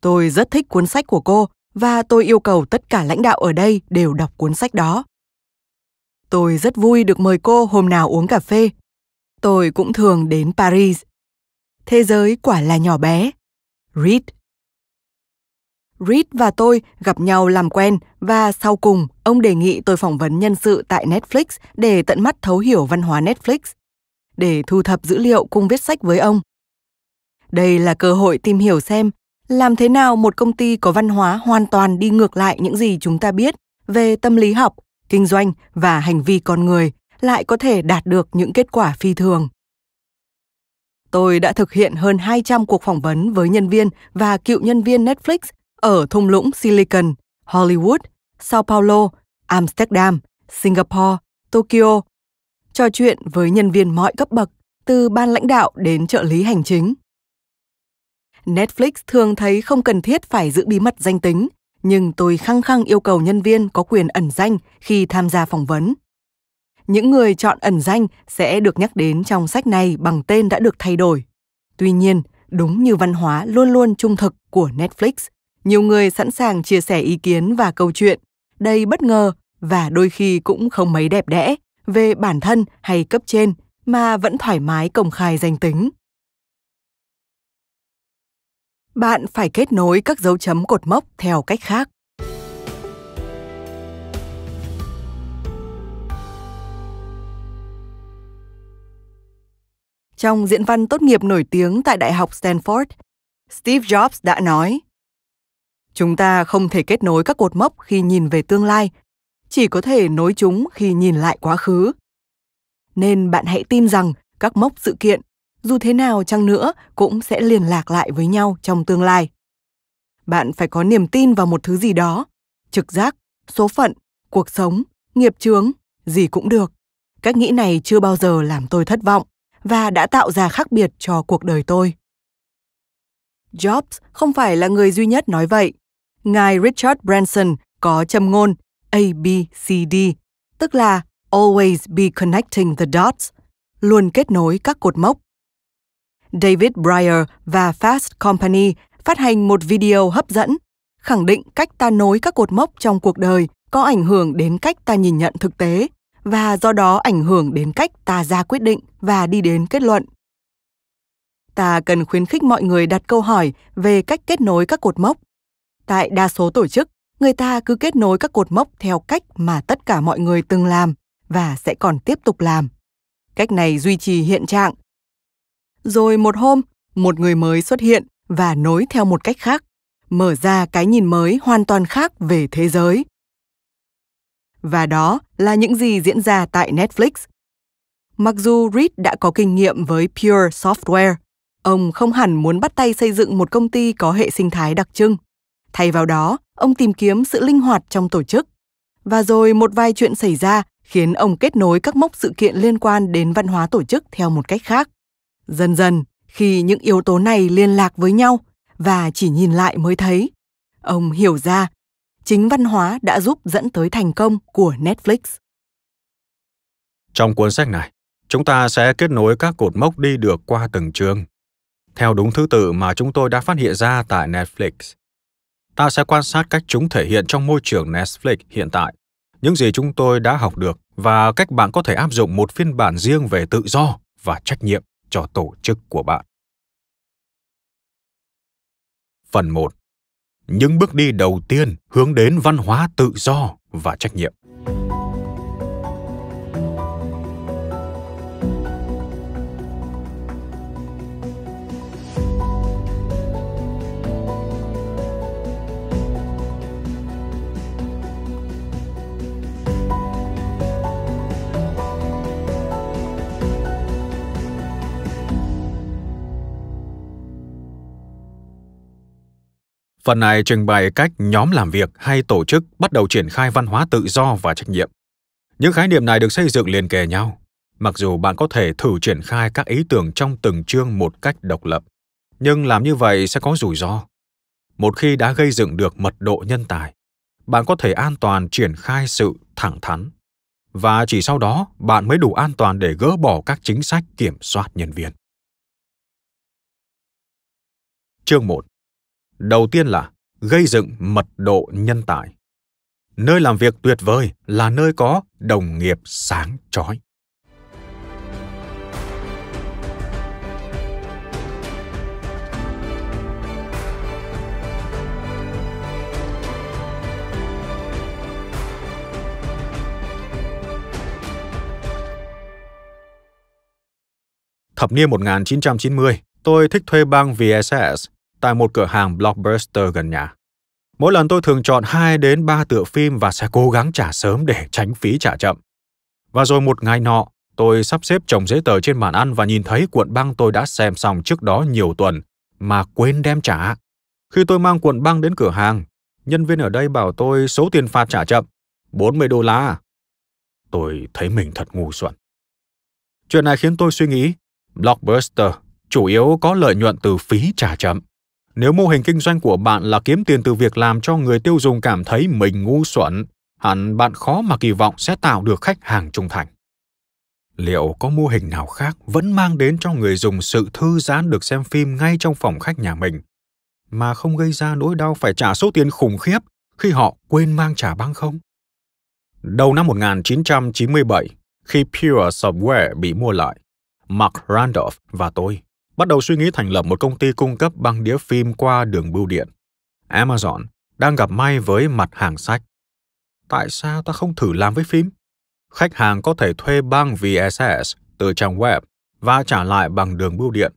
Tôi rất thích cuốn sách của cô và tôi yêu cầu tất cả lãnh đạo ở đây đều đọc cuốn sách đó. Tôi rất vui được mời cô hôm nào uống cà phê. Tôi cũng thường đến Paris. Thế giới quả là nhỏ bé. Read Reed và tôi gặp nhau làm quen và sau cùng ông đề nghị tôi phỏng vấn nhân sự tại Netflix để tận mắt thấu hiểu văn hóa Netflix, để thu thập dữ liệu cùng viết sách với ông. Đây là cơ hội tìm hiểu xem làm thế nào một công ty có văn hóa hoàn toàn đi ngược lại những gì chúng ta biết về tâm lý học, kinh doanh và hành vi con người lại có thể đạt được những kết quả phi thường. Tôi đã thực hiện hơn 200 cuộc phỏng vấn với nhân viên và cựu nhân viên Netflix ở thung lũng Silicon, Hollywood, Sao Paulo, Amsterdam, Singapore, Tokyo, trò chuyện với nhân viên mọi cấp bậc, từ ban lãnh đạo đến trợ lý hành chính. Netflix thường thấy không cần thiết phải giữ bí mật danh tính, nhưng tôi khăng khăng yêu cầu nhân viên có quyền ẩn danh khi tham gia phỏng vấn. Những người chọn ẩn danh sẽ được nhắc đến trong sách này bằng tên đã được thay đổi. Tuy nhiên, đúng như văn hóa luôn luôn trung thực của Netflix, nhiều người sẵn sàng chia sẻ ý kiến và câu chuyện, đây bất ngờ và đôi khi cũng không mấy đẹp đẽ về bản thân hay cấp trên mà vẫn thoải mái công khai danh tính. Bạn phải kết nối các dấu chấm cột mốc theo cách khác. Trong diễn văn tốt nghiệp nổi tiếng tại Đại học Stanford, Steve Jobs đã nói chúng ta không thể kết nối các cột mốc khi nhìn về tương lai chỉ có thể nối chúng khi nhìn lại quá khứ nên bạn hãy tin rằng các mốc sự kiện dù thế nào chăng nữa cũng sẽ liên lạc lại với nhau trong tương lai bạn phải có niềm tin vào một thứ gì đó trực giác số phận cuộc sống nghiệp chướng gì cũng được cách nghĩ này chưa bao giờ làm tôi thất vọng và đã tạo ra khác biệt cho cuộc đời tôi jobs không phải là người duy nhất nói vậy ngài Richard Branson có châm ngôn ABCD, tức là Always be connecting the dots, luôn kết nối các cột mốc. David Breyer và Fast Company phát hành một video hấp dẫn, khẳng định cách ta nối các cột mốc trong cuộc đời có ảnh hưởng đến cách ta nhìn nhận thực tế và do đó ảnh hưởng đến cách ta ra quyết định và đi đến kết luận. Ta cần khuyến khích mọi người đặt câu hỏi về cách kết nối các cột mốc Tại đa số tổ chức, người ta cứ kết nối các cột mốc theo cách mà tất cả mọi người từng làm và sẽ còn tiếp tục làm. Cách này duy trì hiện trạng. Rồi một hôm, một người mới xuất hiện và nối theo một cách khác, mở ra cái nhìn mới hoàn toàn khác về thế giới. Và đó là những gì diễn ra tại Netflix. Mặc dù Reed đã có kinh nghiệm với Pure Software, ông không hẳn muốn bắt tay xây dựng một công ty có hệ sinh thái đặc trưng. Thay vào đó, ông tìm kiếm sự linh hoạt trong tổ chức. Và rồi một vài chuyện xảy ra khiến ông kết nối các mốc sự kiện liên quan đến văn hóa tổ chức theo một cách khác. Dần dần, khi những yếu tố này liên lạc với nhau và chỉ nhìn lại mới thấy, ông hiểu ra chính văn hóa đã giúp dẫn tới thành công của Netflix. Trong cuốn sách này, chúng ta sẽ kết nối các cột mốc đi được qua từng chương theo đúng thứ tự mà chúng tôi đã phát hiện ra tại Netflix ta sẽ quan sát cách chúng thể hiện trong môi trường Netflix hiện tại, những gì chúng tôi đã học được và cách bạn có thể áp dụng một phiên bản riêng về tự do và trách nhiệm cho tổ chức của bạn. Phần 1. Những bước đi đầu tiên hướng đến văn hóa tự do và trách nhiệm. Phần này trình bày cách nhóm làm việc hay tổ chức bắt đầu triển khai văn hóa tự do và trách nhiệm. Những khái niệm này được xây dựng liền kề nhau, mặc dù bạn có thể thử triển khai các ý tưởng trong từng chương một cách độc lập, nhưng làm như vậy sẽ có rủi ro. Một khi đã gây dựng được mật độ nhân tài, bạn có thể an toàn triển khai sự thẳng thắn và chỉ sau đó bạn mới đủ an toàn để gỡ bỏ các chính sách kiểm soát nhân viên. Chương 1 đầu tiên là gây dựng mật độ nhân tài nơi làm việc tuyệt vời là nơi có đồng nghiệp sáng trói Thập niên 1990, tôi thích thuê bang VSS tại một cửa hàng blockbuster gần nhà. Mỗi lần tôi thường chọn 2 đến 3 tựa phim và sẽ cố gắng trả sớm để tránh phí trả chậm. Và rồi một ngày nọ, tôi sắp xếp chồng giấy tờ trên bàn ăn và nhìn thấy cuộn băng tôi đã xem xong trước đó nhiều tuần mà quên đem trả. Khi tôi mang cuộn băng đến cửa hàng, nhân viên ở đây bảo tôi số tiền phạt trả chậm, 40 đô la. Tôi thấy mình thật ngu xuẩn. Chuyện này khiến tôi suy nghĩ, Blockbuster chủ yếu có lợi nhuận từ phí trả chậm. Nếu mô hình kinh doanh của bạn là kiếm tiền từ việc làm cho người tiêu dùng cảm thấy mình ngu xuẩn, hẳn bạn khó mà kỳ vọng sẽ tạo được khách hàng trung thành. Liệu có mô hình nào khác vẫn mang đến cho người dùng sự thư giãn được xem phim ngay trong phòng khách nhà mình, mà không gây ra nỗi đau phải trả số tiền khủng khiếp khi họ quên mang trả băng không? Đầu năm 1997, khi Pure Software bị mua lại, Mark Randolph và tôi bắt đầu suy nghĩ thành lập một công ty cung cấp băng đĩa phim qua đường bưu điện. Amazon đang gặp may với mặt hàng sách. Tại sao ta không thử làm với phim? Khách hàng có thể thuê băng VSS từ trang web và trả lại bằng đường bưu điện.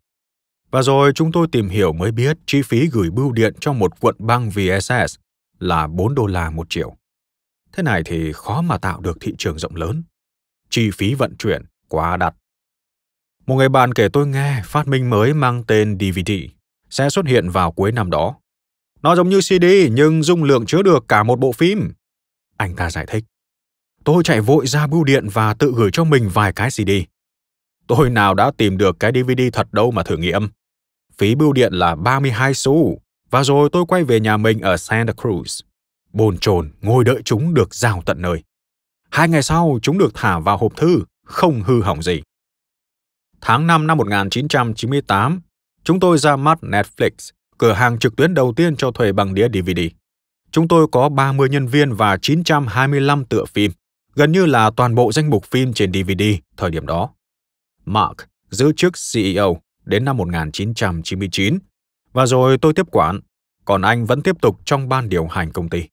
Và rồi chúng tôi tìm hiểu mới biết chi phí gửi bưu điện cho một cuộn băng VSS là 4 đô la một triệu. Thế này thì khó mà tạo được thị trường rộng lớn. Chi phí vận chuyển quá đắt một người bạn kể tôi nghe phát minh mới mang tên DVD sẽ xuất hiện vào cuối năm đó. Nó giống như CD nhưng dung lượng chứa được cả một bộ phim. Anh ta giải thích. Tôi chạy vội ra bưu điện và tự gửi cho mình vài cái CD. Tôi nào đã tìm được cái DVD thật đâu mà thử nghiệm. Phí bưu điện là 32 xu và rồi tôi quay về nhà mình ở Santa Cruz. Bồn chồn ngồi đợi chúng được giao tận nơi. Hai ngày sau, chúng được thả vào hộp thư, không hư hỏng gì. Tháng 5 năm 1998, chúng tôi ra mắt Netflix, cửa hàng trực tuyến đầu tiên cho thuê bằng đĩa DVD. Chúng tôi có 30 nhân viên và 925 tựa phim, gần như là toàn bộ danh mục phim trên DVD thời điểm đó. Mark giữ chức CEO đến năm 1999 và rồi tôi tiếp quản, còn anh vẫn tiếp tục trong ban điều hành công ty.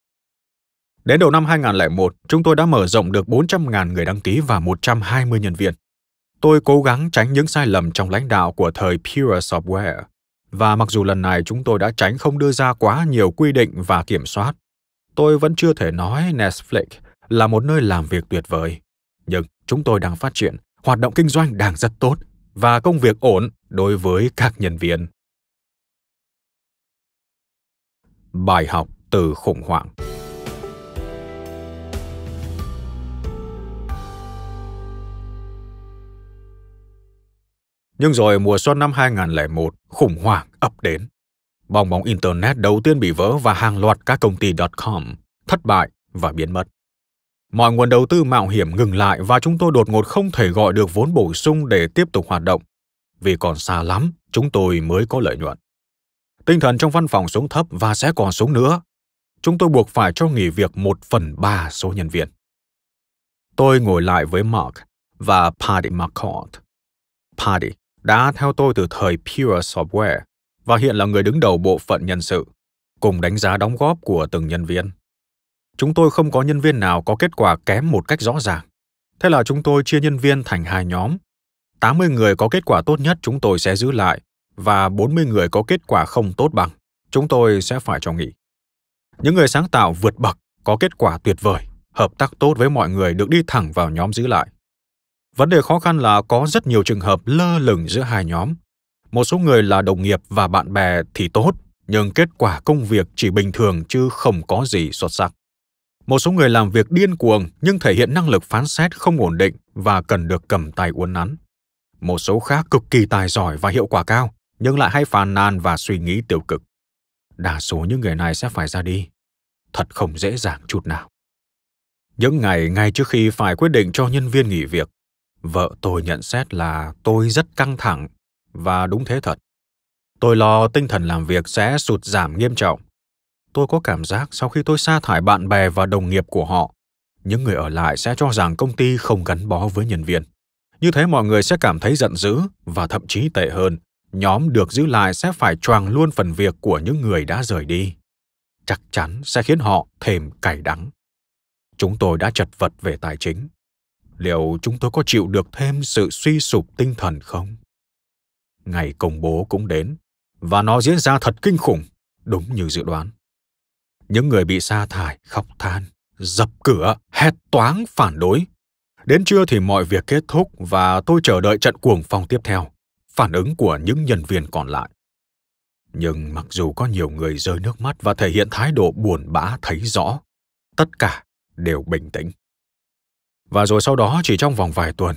Đến đầu năm 2001, chúng tôi đã mở rộng được 400.000 người đăng ký và 120 nhân viên. Tôi cố gắng tránh những sai lầm trong lãnh đạo của thời Pure Software, và mặc dù lần này chúng tôi đã tránh không đưa ra quá nhiều quy định và kiểm soát, tôi vẫn chưa thể nói Netflix là một nơi làm việc tuyệt vời. Nhưng chúng tôi đang phát triển, hoạt động kinh doanh đang rất tốt và công việc ổn đối với các nhân viên. Bài học từ khủng hoảng Nhưng rồi mùa xuân năm 2001, khủng hoảng ập đến. Bong bóng Internet đầu tiên bị vỡ và hàng loạt các công ty .com thất bại và biến mất. Mọi nguồn đầu tư mạo hiểm ngừng lại và chúng tôi đột ngột không thể gọi được vốn bổ sung để tiếp tục hoạt động. Vì còn xa lắm, chúng tôi mới có lợi nhuận. Tinh thần trong văn phòng xuống thấp và sẽ còn xuống nữa. Chúng tôi buộc phải cho nghỉ việc một phần ba số nhân viên. Tôi ngồi lại với Mark và Paddy McCord. Paddy, đã theo tôi từ thời Pure Software và hiện là người đứng đầu bộ phận nhân sự, cùng đánh giá đóng góp của từng nhân viên. Chúng tôi không có nhân viên nào có kết quả kém một cách rõ ràng. Thế là chúng tôi chia nhân viên thành hai nhóm. 80 người có kết quả tốt nhất chúng tôi sẽ giữ lại và 40 người có kết quả không tốt bằng, chúng tôi sẽ phải cho nghỉ. Những người sáng tạo vượt bậc, có kết quả tuyệt vời, hợp tác tốt với mọi người được đi thẳng vào nhóm giữ lại. Vấn đề khó khăn là có rất nhiều trường hợp lơ lửng giữa hai nhóm. Một số người là đồng nghiệp và bạn bè thì tốt, nhưng kết quả công việc chỉ bình thường chứ không có gì xuất sắc. Một số người làm việc điên cuồng nhưng thể hiện năng lực phán xét không ổn định và cần được cầm tay uốn nắn. Một số khác cực kỳ tài giỏi và hiệu quả cao, nhưng lại hay phàn nàn và suy nghĩ tiêu cực. Đa số những người này sẽ phải ra đi. Thật không dễ dàng chút nào. Những ngày ngay trước khi phải quyết định cho nhân viên nghỉ việc, vợ tôi nhận xét là tôi rất căng thẳng và đúng thế thật tôi lo tinh thần làm việc sẽ sụt giảm nghiêm trọng tôi có cảm giác sau khi tôi sa thải bạn bè và đồng nghiệp của họ những người ở lại sẽ cho rằng công ty không gắn bó với nhân viên như thế mọi người sẽ cảm thấy giận dữ và thậm chí tệ hơn nhóm được giữ lại sẽ phải choàng luôn phần việc của những người đã rời đi chắc chắn sẽ khiến họ thêm cay đắng chúng tôi đã chật vật về tài chính liệu chúng tôi có chịu được thêm sự suy sụp tinh thần không ngày công bố cũng đến và nó diễn ra thật kinh khủng đúng như dự đoán những người bị sa thải khóc than dập cửa hét toáng phản đối đến trưa thì mọi việc kết thúc và tôi chờ đợi trận cuồng phong tiếp theo phản ứng của những nhân viên còn lại nhưng mặc dù có nhiều người rơi nước mắt và thể hiện thái độ buồn bã thấy rõ tất cả đều bình tĩnh và rồi sau đó chỉ trong vòng vài tuần.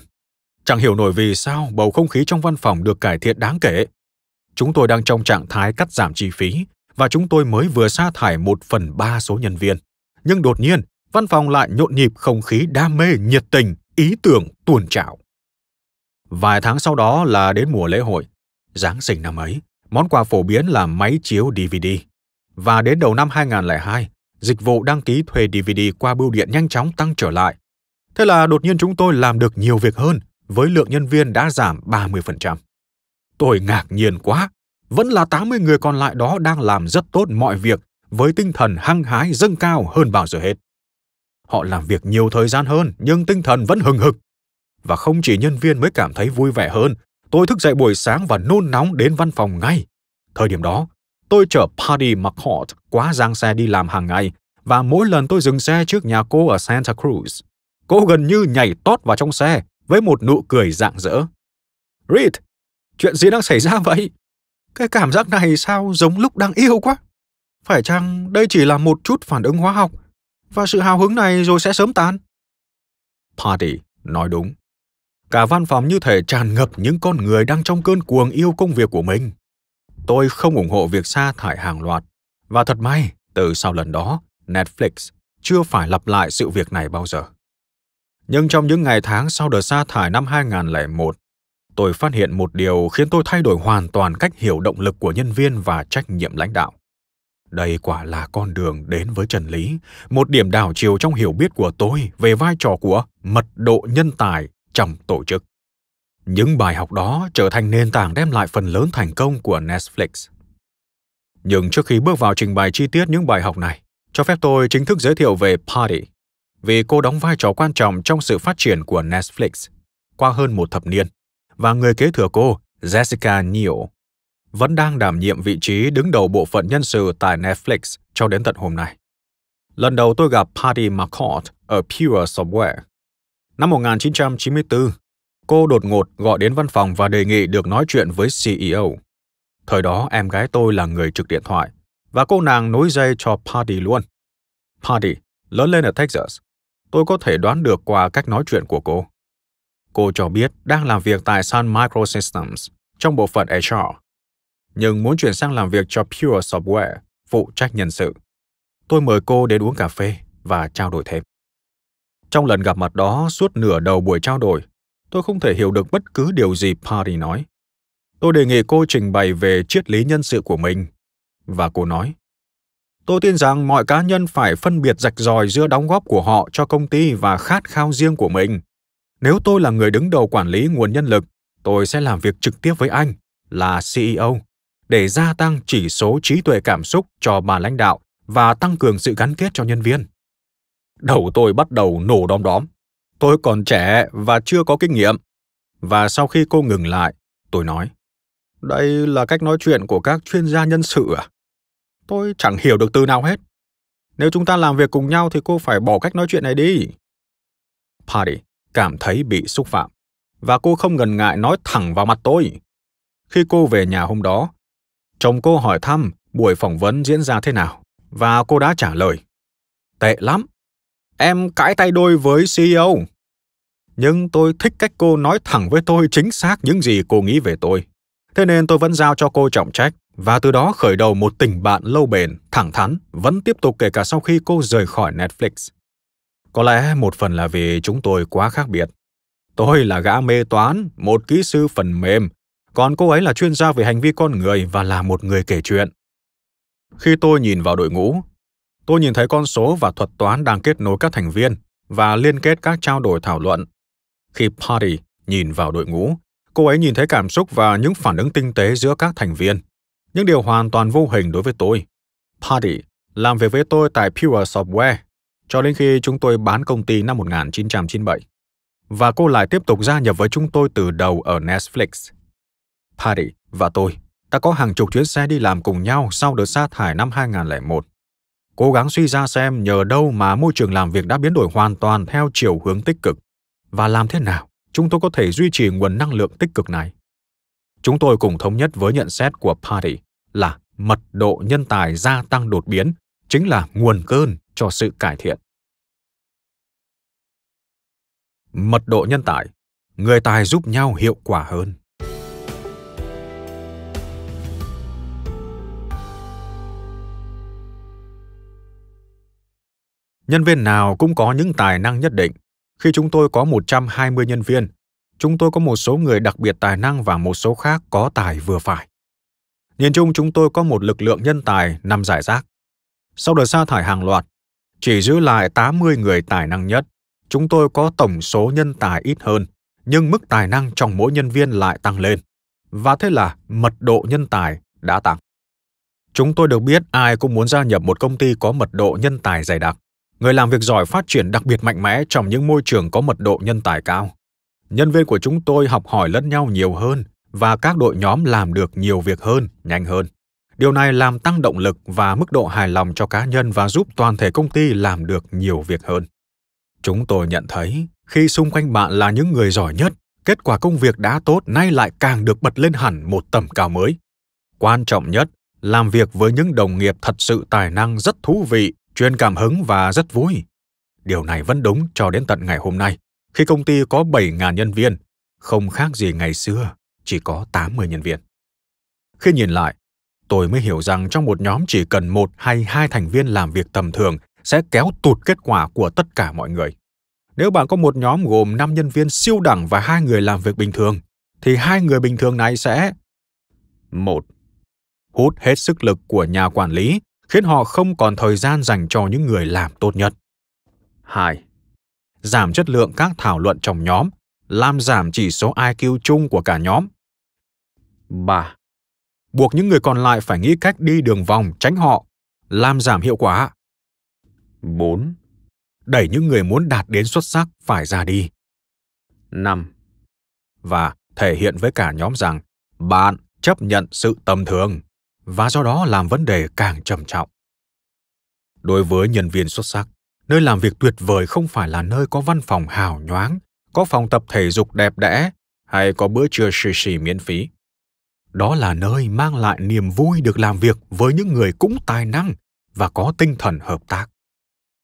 Chẳng hiểu nổi vì sao bầu không khí trong văn phòng được cải thiện đáng kể. Chúng tôi đang trong trạng thái cắt giảm chi phí và chúng tôi mới vừa sa thải một phần ba số nhân viên. Nhưng đột nhiên, văn phòng lại nhộn nhịp không khí đam mê, nhiệt tình, ý tưởng, tuồn trào. Vài tháng sau đó là đến mùa lễ hội. Giáng sinh năm ấy, món quà phổ biến là máy chiếu DVD. Và đến đầu năm 2002, dịch vụ đăng ký thuê DVD qua bưu điện nhanh chóng tăng trở lại Thế là đột nhiên chúng tôi làm được nhiều việc hơn, với lượng nhân viên đã giảm 30%. Tôi ngạc nhiên quá, vẫn là 80 người còn lại đó đang làm rất tốt mọi việc với tinh thần hăng hái dâng cao hơn bao giờ hết. Họ làm việc nhiều thời gian hơn nhưng tinh thần vẫn hừng hực. Và không chỉ nhân viên mới cảm thấy vui vẻ hơn, tôi thức dậy buổi sáng và nôn nóng đến văn phòng ngay. Thời điểm đó, tôi chở Paddy McCourt quá giang xe đi làm hàng ngày và mỗi lần tôi dừng xe trước nhà cô ở Santa Cruz, Cô gần như nhảy tót vào trong xe với một nụ cười rạng rỡ. Reed, chuyện gì đang xảy ra vậy? Cái cảm giác này sao giống lúc đang yêu quá? Phải chăng đây chỉ là một chút phản ứng hóa học và sự hào hứng này rồi sẽ sớm tan? Party nói đúng. Cả văn phòng như thể tràn ngập những con người đang trong cơn cuồng yêu công việc của mình. Tôi không ủng hộ việc sa thải hàng loạt. Và thật may, từ sau lần đó, Netflix chưa phải lặp lại sự việc này bao giờ. Nhưng trong những ngày tháng sau đợt sa thải năm 2001, tôi phát hiện một điều khiến tôi thay đổi hoàn toàn cách hiểu động lực của nhân viên và trách nhiệm lãnh đạo. Đây quả là con đường đến với chân Lý, một điểm đảo chiều trong hiểu biết của tôi về vai trò của mật độ nhân tài trong tổ chức. Những bài học đó trở thành nền tảng đem lại phần lớn thành công của Netflix. Nhưng trước khi bước vào trình bày chi tiết những bài học này, cho phép tôi chính thức giới thiệu về Party, vì cô đóng vai trò quan trọng trong sự phát triển của Netflix qua hơn một thập niên, và người kế thừa cô, Jessica Neal, vẫn đang đảm nhiệm vị trí đứng đầu bộ phận nhân sự tại Netflix cho đến tận hôm nay. Lần đầu tôi gặp Patty McCord ở Pure Software. Năm 1994, cô đột ngột gọi đến văn phòng và đề nghị được nói chuyện với CEO. Thời đó em gái tôi là người trực điện thoại, và cô nàng nối dây cho Patty luôn. Patty lớn lên ở Texas tôi có thể đoán được qua cách nói chuyện của cô. Cô cho biết đang làm việc tại Sun Microsystems trong bộ phận HR, nhưng muốn chuyển sang làm việc cho Pure Software, phụ trách nhân sự. Tôi mời cô đến uống cà phê và trao đổi thêm. Trong lần gặp mặt đó, suốt nửa đầu buổi trao đổi, tôi không thể hiểu được bất cứ điều gì Party nói. Tôi đề nghị cô trình bày về triết lý nhân sự của mình, và cô nói Tôi tin rằng mọi cá nhân phải phân biệt rạch ròi giữa đóng góp của họ cho công ty và khát khao riêng của mình. Nếu tôi là người đứng đầu quản lý nguồn nhân lực, tôi sẽ làm việc trực tiếp với anh, là CEO, để gia tăng chỉ số trí tuệ cảm xúc cho bà lãnh đạo và tăng cường sự gắn kết cho nhân viên. Đầu tôi bắt đầu nổ đom đóm. Tôi còn trẻ và chưa có kinh nghiệm. Và sau khi cô ngừng lại, tôi nói, đây là cách nói chuyện của các chuyên gia nhân sự à? Tôi chẳng hiểu được từ nào hết. Nếu chúng ta làm việc cùng nhau thì cô phải bỏ cách nói chuyện này đi. Patty cảm thấy bị xúc phạm và cô không ngần ngại nói thẳng vào mặt tôi. Khi cô về nhà hôm đó, chồng cô hỏi thăm buổi phỏng vấn diễn ra thế nào và cô đã trả lời. Tệ lắm. Em cãi tay đôi với CEO. Nhưng tôi thích cách cô nói thẳng với tôi chính xác những gì cô nghĩ về tôi. Thế nên tôi vẫn giao cho cô trọng trách và từ đó khởi đầu một tình bạn lâu bền, thẳng thắn, vẫn tiếp tục kể cả sau khi cô rời khỏi Netflix. Có lẽ một phần là vì chúng tôi quá khác biệt. Tôi là gã mê toán, một kỹ sư phần mềm, còn cô ấy là chuyên gia về hành vi con người và là một người kể chuyện. Khi tôi nhìn vào đội ngũ, tôi nhìn thấy con số và thuật toán đang kết nối các thành viên và liên kết các trao đổi thảo luận. Khi Party nhìn vào đội ngũ, cô ấy nhìn thấy cảm xúc và những phản ứng tinh tế giữa các thành viên những điều hoàn toàn vô hình đối với tôi. Paddy làm việc với tôi tại Pure Software cho đến khi chúng tôi bán công ty năm 1997. Và cô lại tiếp tục gia nhập với chúng tôi từ đầu ở Netflix. Paddy và tôi đã có hàng chục chuyến xe đi làm cùng nhau sau đợt sa thải năm 2001. Cố gắng suy ra xem nhờ đâu mà môi trường làm việc đã biến đổi hoàn toàn theo chiều hướng tích cực và làm thế nào chúng tôi có thể duy trì nguồn năng lượng tích cực này. Chúng tôi cùng thống nhất với nhận xét của Party là mật độ nhân tài gia tăng đột biến chính là nguồn cơn cho sự cải thiện. Mật độ nhân tài, người tài giúp nhau hiệu quả hơn. Nhân viên nào cũng có những tài năng nhất định. Khi chúng tôi có 120 nhân viên, chúng tôi có một số người đặc biệt tài năng và một số khác có tài vừa phải. Nhìn chung chúng tôi có một lực lượng nhân tài nằm giải rác. Sau đợt sa thải hàng loạt, chỉ giữ lại 80 người tài năng nhất. Chúng tôi có tổng số nhân tài ít hơn, nhưng mức tài năng trong mỗi nhân viên lại tăng lên. Và thế là mật độ nhân tài đã tăng. Chúng tôi được biết ai cũng muốn gia nhập một công ty có mật độ nhân tài dày đặc. Người làm việc giỏi phát triển đặc biệt mạnh mẽ trong những môi trường có mật độ nhân tài cao. Nhân viên của chúng tôi học hỏi lẫn nhau nhiều hơn, và các đội nhóm làm được nhiều việc hơn, nhanh hơn. Điều này làm tăng động lực và mức độ hài lòng cho cá nhân và giúp toàn thể công ty làm được nhiều việc hơn. Chúng tôi nhận thấy, khi xung quanh bạn là những người giỏi nhất, kết quả công việc đã tốt nay lại càng được bật lên hẳn một tầm cao mới. Quan trọng nhất, làm việc với những đồng nghiệp thật sự tài năng rất thú vị, truyền cảm hứng và rất vui. Điều này vẫn đúng cho đến tận ngày hôm nay, khi công ty có 7.000 nhân viên, không khác gì ngày xưa chỉ có 80 nhân viên. Khi nhìn lại, tôi mới hiểu rằng trong một nhóm chỉ cần một hay hai thành viên làm việc tầm thường sẽ kéo tụt kết quả của tất cả mọi người. Nếu bạn có một nhóm gồm 5 nhân viên siêu đẳng và hai người làm việc bình thường, thì hai người bình thường này sẽ một Hút hết sức lực của nhà quản lý, khiến họ không còn thời gian dành cho những người làm tốt nhất. 2. Giảm chất lượng các thảo luận trong nhóm, làm giảm chỉ số IQ chung của cả nhóm 3. Buộc những người còn lại phải nghĩ cách đi đường vòng tránh họ, làm giảm hiệu quả. 4. Đẩy những người muốn đạt đến xuất sắc phải ra đi. 5. Và thể hiện với cả nhóm rằng bạn chấp nhận sự tầm thường và do đó làm vấn đề càng trầm trọng. Đối với nhân viên xuất sắc, nơi làm việc tuyệt vời không phải là nơi có văn phòng hào nhoáng, có phòng tập thể dục đẹp đẽ hay có bữa trưa sushi miễn phí đó là nơi mang lại niềm vui được làm việc với những người cũng tài năng và có tinh thần hợp tác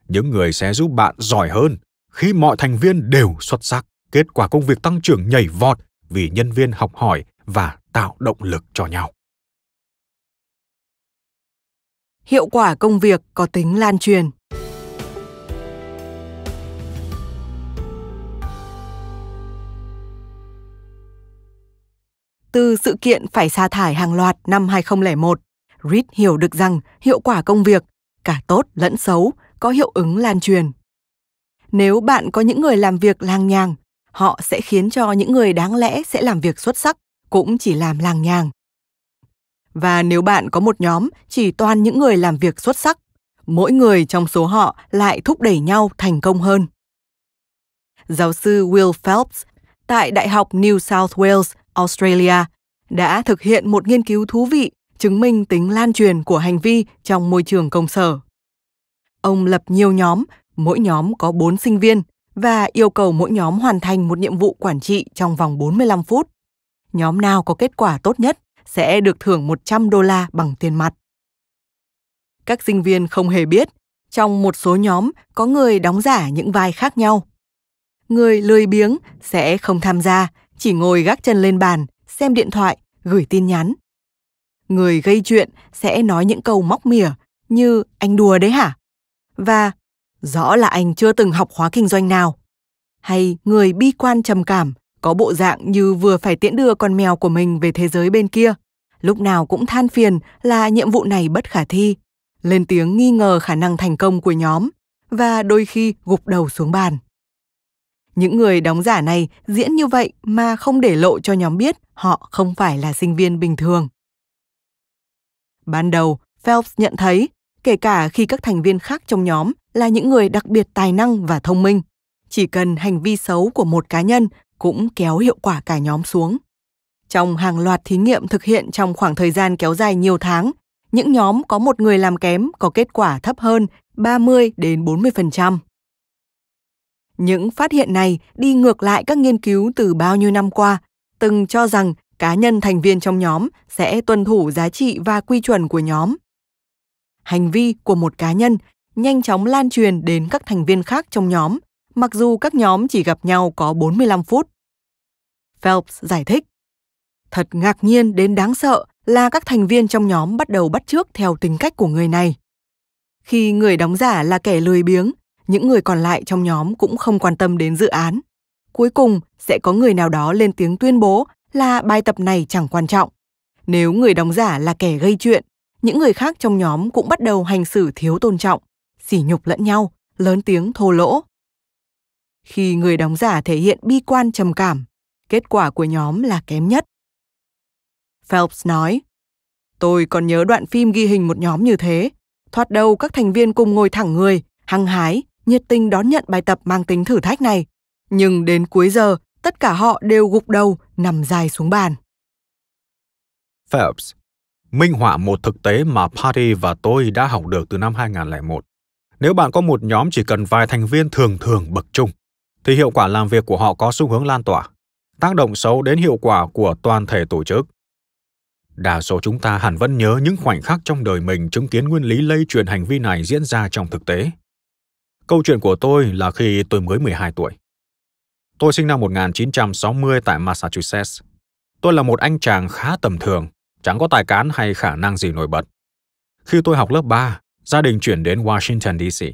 những người sẽ giúp bạn giỏi hơn khi mọi thành viên đều xuất sắc kết quả công việc tăng trưởng nhảy vọt vì nhân viên học hỏi và tạo động lực cho nhau hiệu quả công việc có tính lan truyền từ sự kiện phải sa thải hàng loạt năm 2001, Reed hiểu được rằng hiệu quả công việc, cả tốt lẫn xấu, có hiệu ứng lan truyền. Nếu bạn có những người làm việc lang nhàng, họ sẽ khiến cho những người đáng lẽ sẽ làm việc xuất sắc cũng chỉ làm lang nhàng. Và nếu bạn có một nhóm chỉ toàn những người làm việc xuất sắc, mỗi người trong số họ lại thúc đẩy nhau thành công hơn. Giáo sư Will Phelps tại Đại học New South Wales Australia, đã thực hiện một nghiên cứu thú vị chứng minh tính lan truyền của hành vi trong môi trường công sở. Ông lập nhiều nhóm, mỗi nhóm có 4 sinh viên và yêu cầu mỗi nhóm hoàn thành một nhiệm vụ quản trị trong vòng 45 phút. Nhóm nào có kết quả tốt nhất sẽ được thưởng 100 đô la bằng tiền mặt. Các sinh viên không hề biết, trong một số nhóm có người đóng giả những vai khác nhau. Người lười biếng sẽ không tham gia chỉ ngồi gác chân lên bàn, xem điện thoại, gửi tin nhắn. Người gây chuyện sẽ nói những câu móc mỉa như anh đùa đấy hả? Và rõ là anh chưa từng học khóa kinh doanh nào. Hay người bi quan trầm cảm, có bộ dạng như vừa phải tiễn đưa con mèo của mình về thế giới bên kia. Lúc nào cũng than phiền là nhiệm vụ này bất khả thi, lên tiếng nghi ngờ khả năng thành công của nhóm và đôi khi gục đầu xuống bàn. Những người đóng giả này diễn như vậy mà không để lộ cho nhóm biết họ không phải là sinh viên bình thường. Ban đầu, Phelps nhận thấy, kể cả khi các thành viên khác trong nhóm là những người đặc biệt tài năng và thông minh, chỉ cần hành vi xấu của một cá nhân cũng kéo hiệu quả cả nhóm xuống. Trong hàng loạt thí nghiệm thực hiện trong khoảng thời gian kéo dài nhiều tháng, những nhóm có một người làm kém có kết quả thấp hơn 30 đến 40%. Những phát hiện này đi ngược lại các nghiên cứu từ bao nhiêu năm qua, từng cho rằng cá nhân thành viên trong nhóm sẽ tuân thủ giá trị và quy chuẩn của nhóm. Hành vi của một cá nhân nhanh chóng lan truyền đến các thành viên khác trong nhóm, mặc dù các nhóm chỉ gặp nhau có 45 phút. Phelps giải thích. Thật ngạc nhiên đến đáng sợ là các thành viên trong nhóm bắt đầu bắt chước theo tính cách của người này. Khi người đóng giả là kẻ lười biếng, những người còn lại trong nhóm cũng không quan tâm đến dự án. Cuối cùng sẽ có người nào đó lên tiếng tuyên bố là bài tập này chẳng quan trọng. Nếu người đóng giả là kẻ gây chuyện, những người khác trong nhóm cũng bắt đầu hành xử thiếu tôn trọng, sỉ nhục lẫn nhau, lớn tiếng thô lỗ. Khi người đóng giả thể hiện bi quan trầm cảm, kết quả của nhóm là kém nhất. Phelps nói, Tôi còn nhớ đoạn phim ghi hình một nhóm như thế, Thoạt đầu các thành viên cùng ngồi thẳng người, hăng hái, nhiệt tình đón nhận bài tập mang tính thử thách này. Nhưng đến cuối giờ, tất cả họ đều gục đầu, nằm dài xuống bàn. Phelps Minh họa một thực tế mà Patty và tôi đã học được từ năm 2001. Nếu bạn có một nhóm chỉ cần vài thành viên thường thường bậc trung, thì hiệu quả làm việc của họ có xu hướng lan tỏa, tác động xấu đến hiệu quả của toàn thể tổ chức. Đa số chúng ta hẳn vẫn nhớ những khoảnh khắc trong đời mình chứng kiến nguyên lý lây truyền hành vi này diễn ra trong thực tế – Câu chuyện của tôi là khi tôi mới 12 tuổi. Tôi sinh năm 1960 tại Massachusetts. Tôi là một anh chàng khá tầm thường, chẳng có tài cán hay khả năng gì nổi bật. Khi tôi học lớp 3, gia đình chuyển đến Washington DC.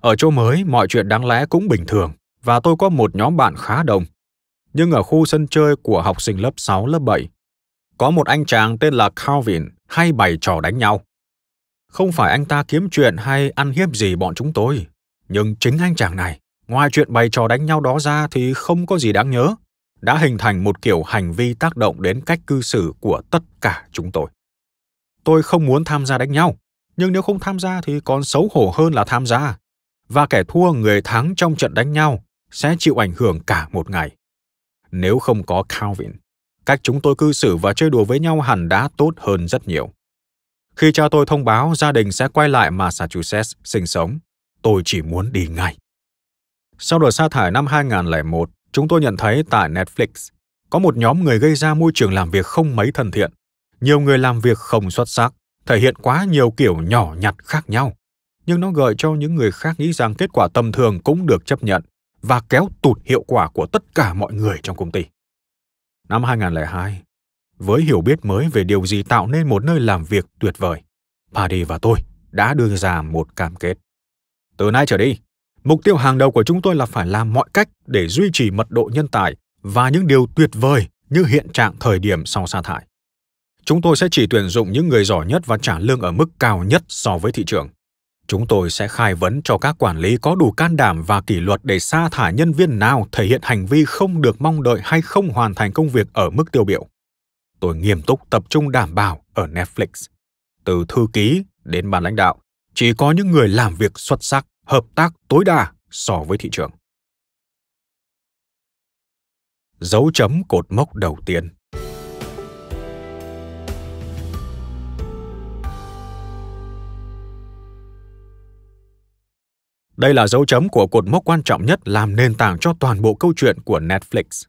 Ở chỗ mới, mọi chuyện đáng lẽ cũng bình thường và tôi có một nhóm bạn khá đông. Nhưng ở khu sân chơi của học sinh lớp 6, lớp 7, có một anh chàng tên là Calvin hay bày trò đánh nhau. Không phải anh ta kiếm chuyện hay ăn hiếp gì bọn chúng tôi, nhưng chính anh chàng này, ngoài chuyện bày trò đánh nhau đó ra thì không có gì đáng nhớ, đã hình thành một kiểu hành vi tác động đến cách cư xử của tất cả chúng tôi. Tôi không muốn tham gia đánh nhau, nhưng nếu không tham gia thì còn xấu hổ hơn là tham gia. Và kẻ thua người thắng trong trận đánh nhau sẽ chịu ảnh hưởng cả một ngày. Nếu không có Calvin, cách chúng tôi cư xử và chơi đùa với nhau hẳn đã tốt hơn rất nhiều. Khi cha tôi thông báo gia đình sẽ quay lại Massachusetts sinh sống, tôi chỉ muốn đi ngay. Sau đợt sa thải năm 2001, chúng tôi nhận thấy tại Netflix có một nhóm người gây ra môi trường làm việc không mấy thân thiện. Nhiều người làm việc không xuất sắc, thể hiện quá nhiều kiểu nhỏ nhặt khác nhau. Nhưng nó gợi cho những người khác nghĩ rằng kết quả tầm thường cũng được chấp nhận và kéo tụt hiệu quả của tất cả mọi người trong công ty. Năm 2002, với hiểu biết mới về điều gì tạo nên một nơi làm việc tuyệt vời, Paddy và tôi đã đưa ra một cam kết. Từ nay trở đi, mục tiêu hàng đầu của chúng tôi là phải làm mọi cách để duy trì mật độ nhân tài và những điều tuyệt vời như hiện trạng thời điểm sau sa thải. Chúng tôi sẽ chỉ tuyển dụng những người giỏi nhất và trả lương ở mức cao nhất so với thị trường. Chúng tôi sẽ khai vấn cho các quản lý có đủ can đảm và kỷ luật để sa thải nhân viên nào thể hiện hành vi không được mong đợi hay không hoàn thành công việc ở mức tiêu biểu tôi nghiêm túc tập trung đảm bảo ở Netflix. Từ thư ký đến ban lãnh đạo, chỉ có những người làm việc xuất sắc, hợp tác tối đa so với thị trường. Dấu chấm cột mốc đầu tiên Đây là dấu chấm của cột mốc quan trọng nhất làm nền tảng cho toàn bộ câu chuyện của Netflix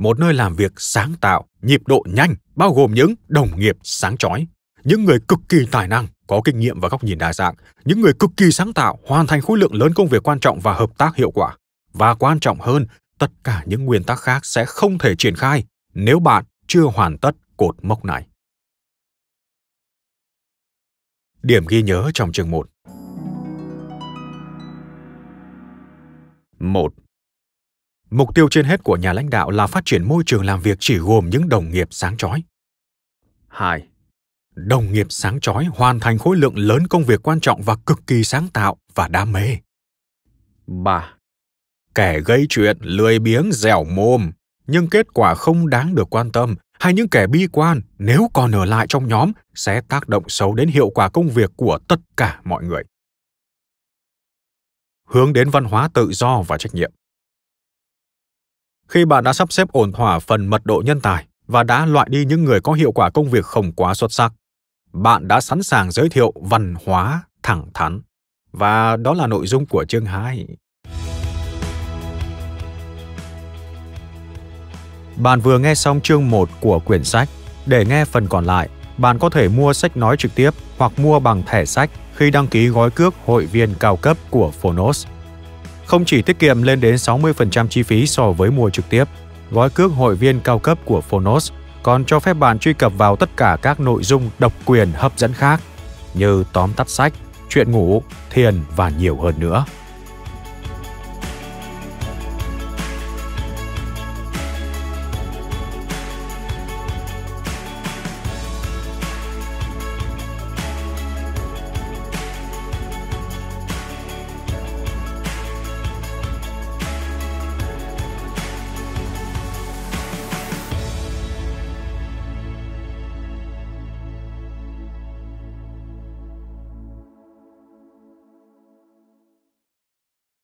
một nơi làm việc sáng tạo, nhịp độ nhanh, bao gồm những đồng nghiệp sáng chói, những người cực kỳ tài năng, có kinh nghiệm và góc nhìn đa dạng, những người cực kỳ sáng tạo, hoàn thành khối lượng lớn công việc quan trọng và hợp tác hiệu quả. Và quan trọng hơn, tất cả những nguyên tắc khác sẽ không thể triển khai nếu bạn chưa hoàn tất cột mốc này. Điểm ghi nhớ trong chương 1 1. Mục tiêu trên hết của nhà lãnh đạo là phát triển môi trường làm việc chỉ gồm những đồng nghiệp sáng chói. 2. Đồng nghiệp sáng chói hoàn thành khối lượng lớn công việc quan trọng và cực kỳ sáng tạo và đam mê. 3. Kẻ gây chuyện, lười biếng, dẻo mồm, nhưng kết quả không đáng được quan tâm hay những kẻ bi quan nếu còn ở lại trong nhóm sẽ tác động xấu đến hiệu quả công việc của tất cả mọi người. Hướng đến văn hóa tự do và trách nhiệm. Khi bạn đã sắp xếp ổn thỏa phần mật độ nhân tài và đã loại đi những người có hiệu quả công việc không quá xuất sắc, bạn đã sẵn sàng giới thiệu văn hóa thẳng thắn. Và đó là nội dung của chương 2. Bạn vừa nghe xong chương 1 của quyển sách. Để nghe phần còn lại, bạn có thể mua sách nói trực tiếp hoặc mua bằng thẻ sách khi đăng ký gói cước hội viên cao cấp của Phonos không chỉ tiết kiệm lên đến 60% chi phí so với mua trực tiếp. Gói cước hội viên cao cấp của Phonos còn cho phép bạn truy cập vào tất cả các nội dung độc quyền hấp dẫn khác như tóm tắt sách, chuyện ngủ, thiền và nhiều hơn nữa.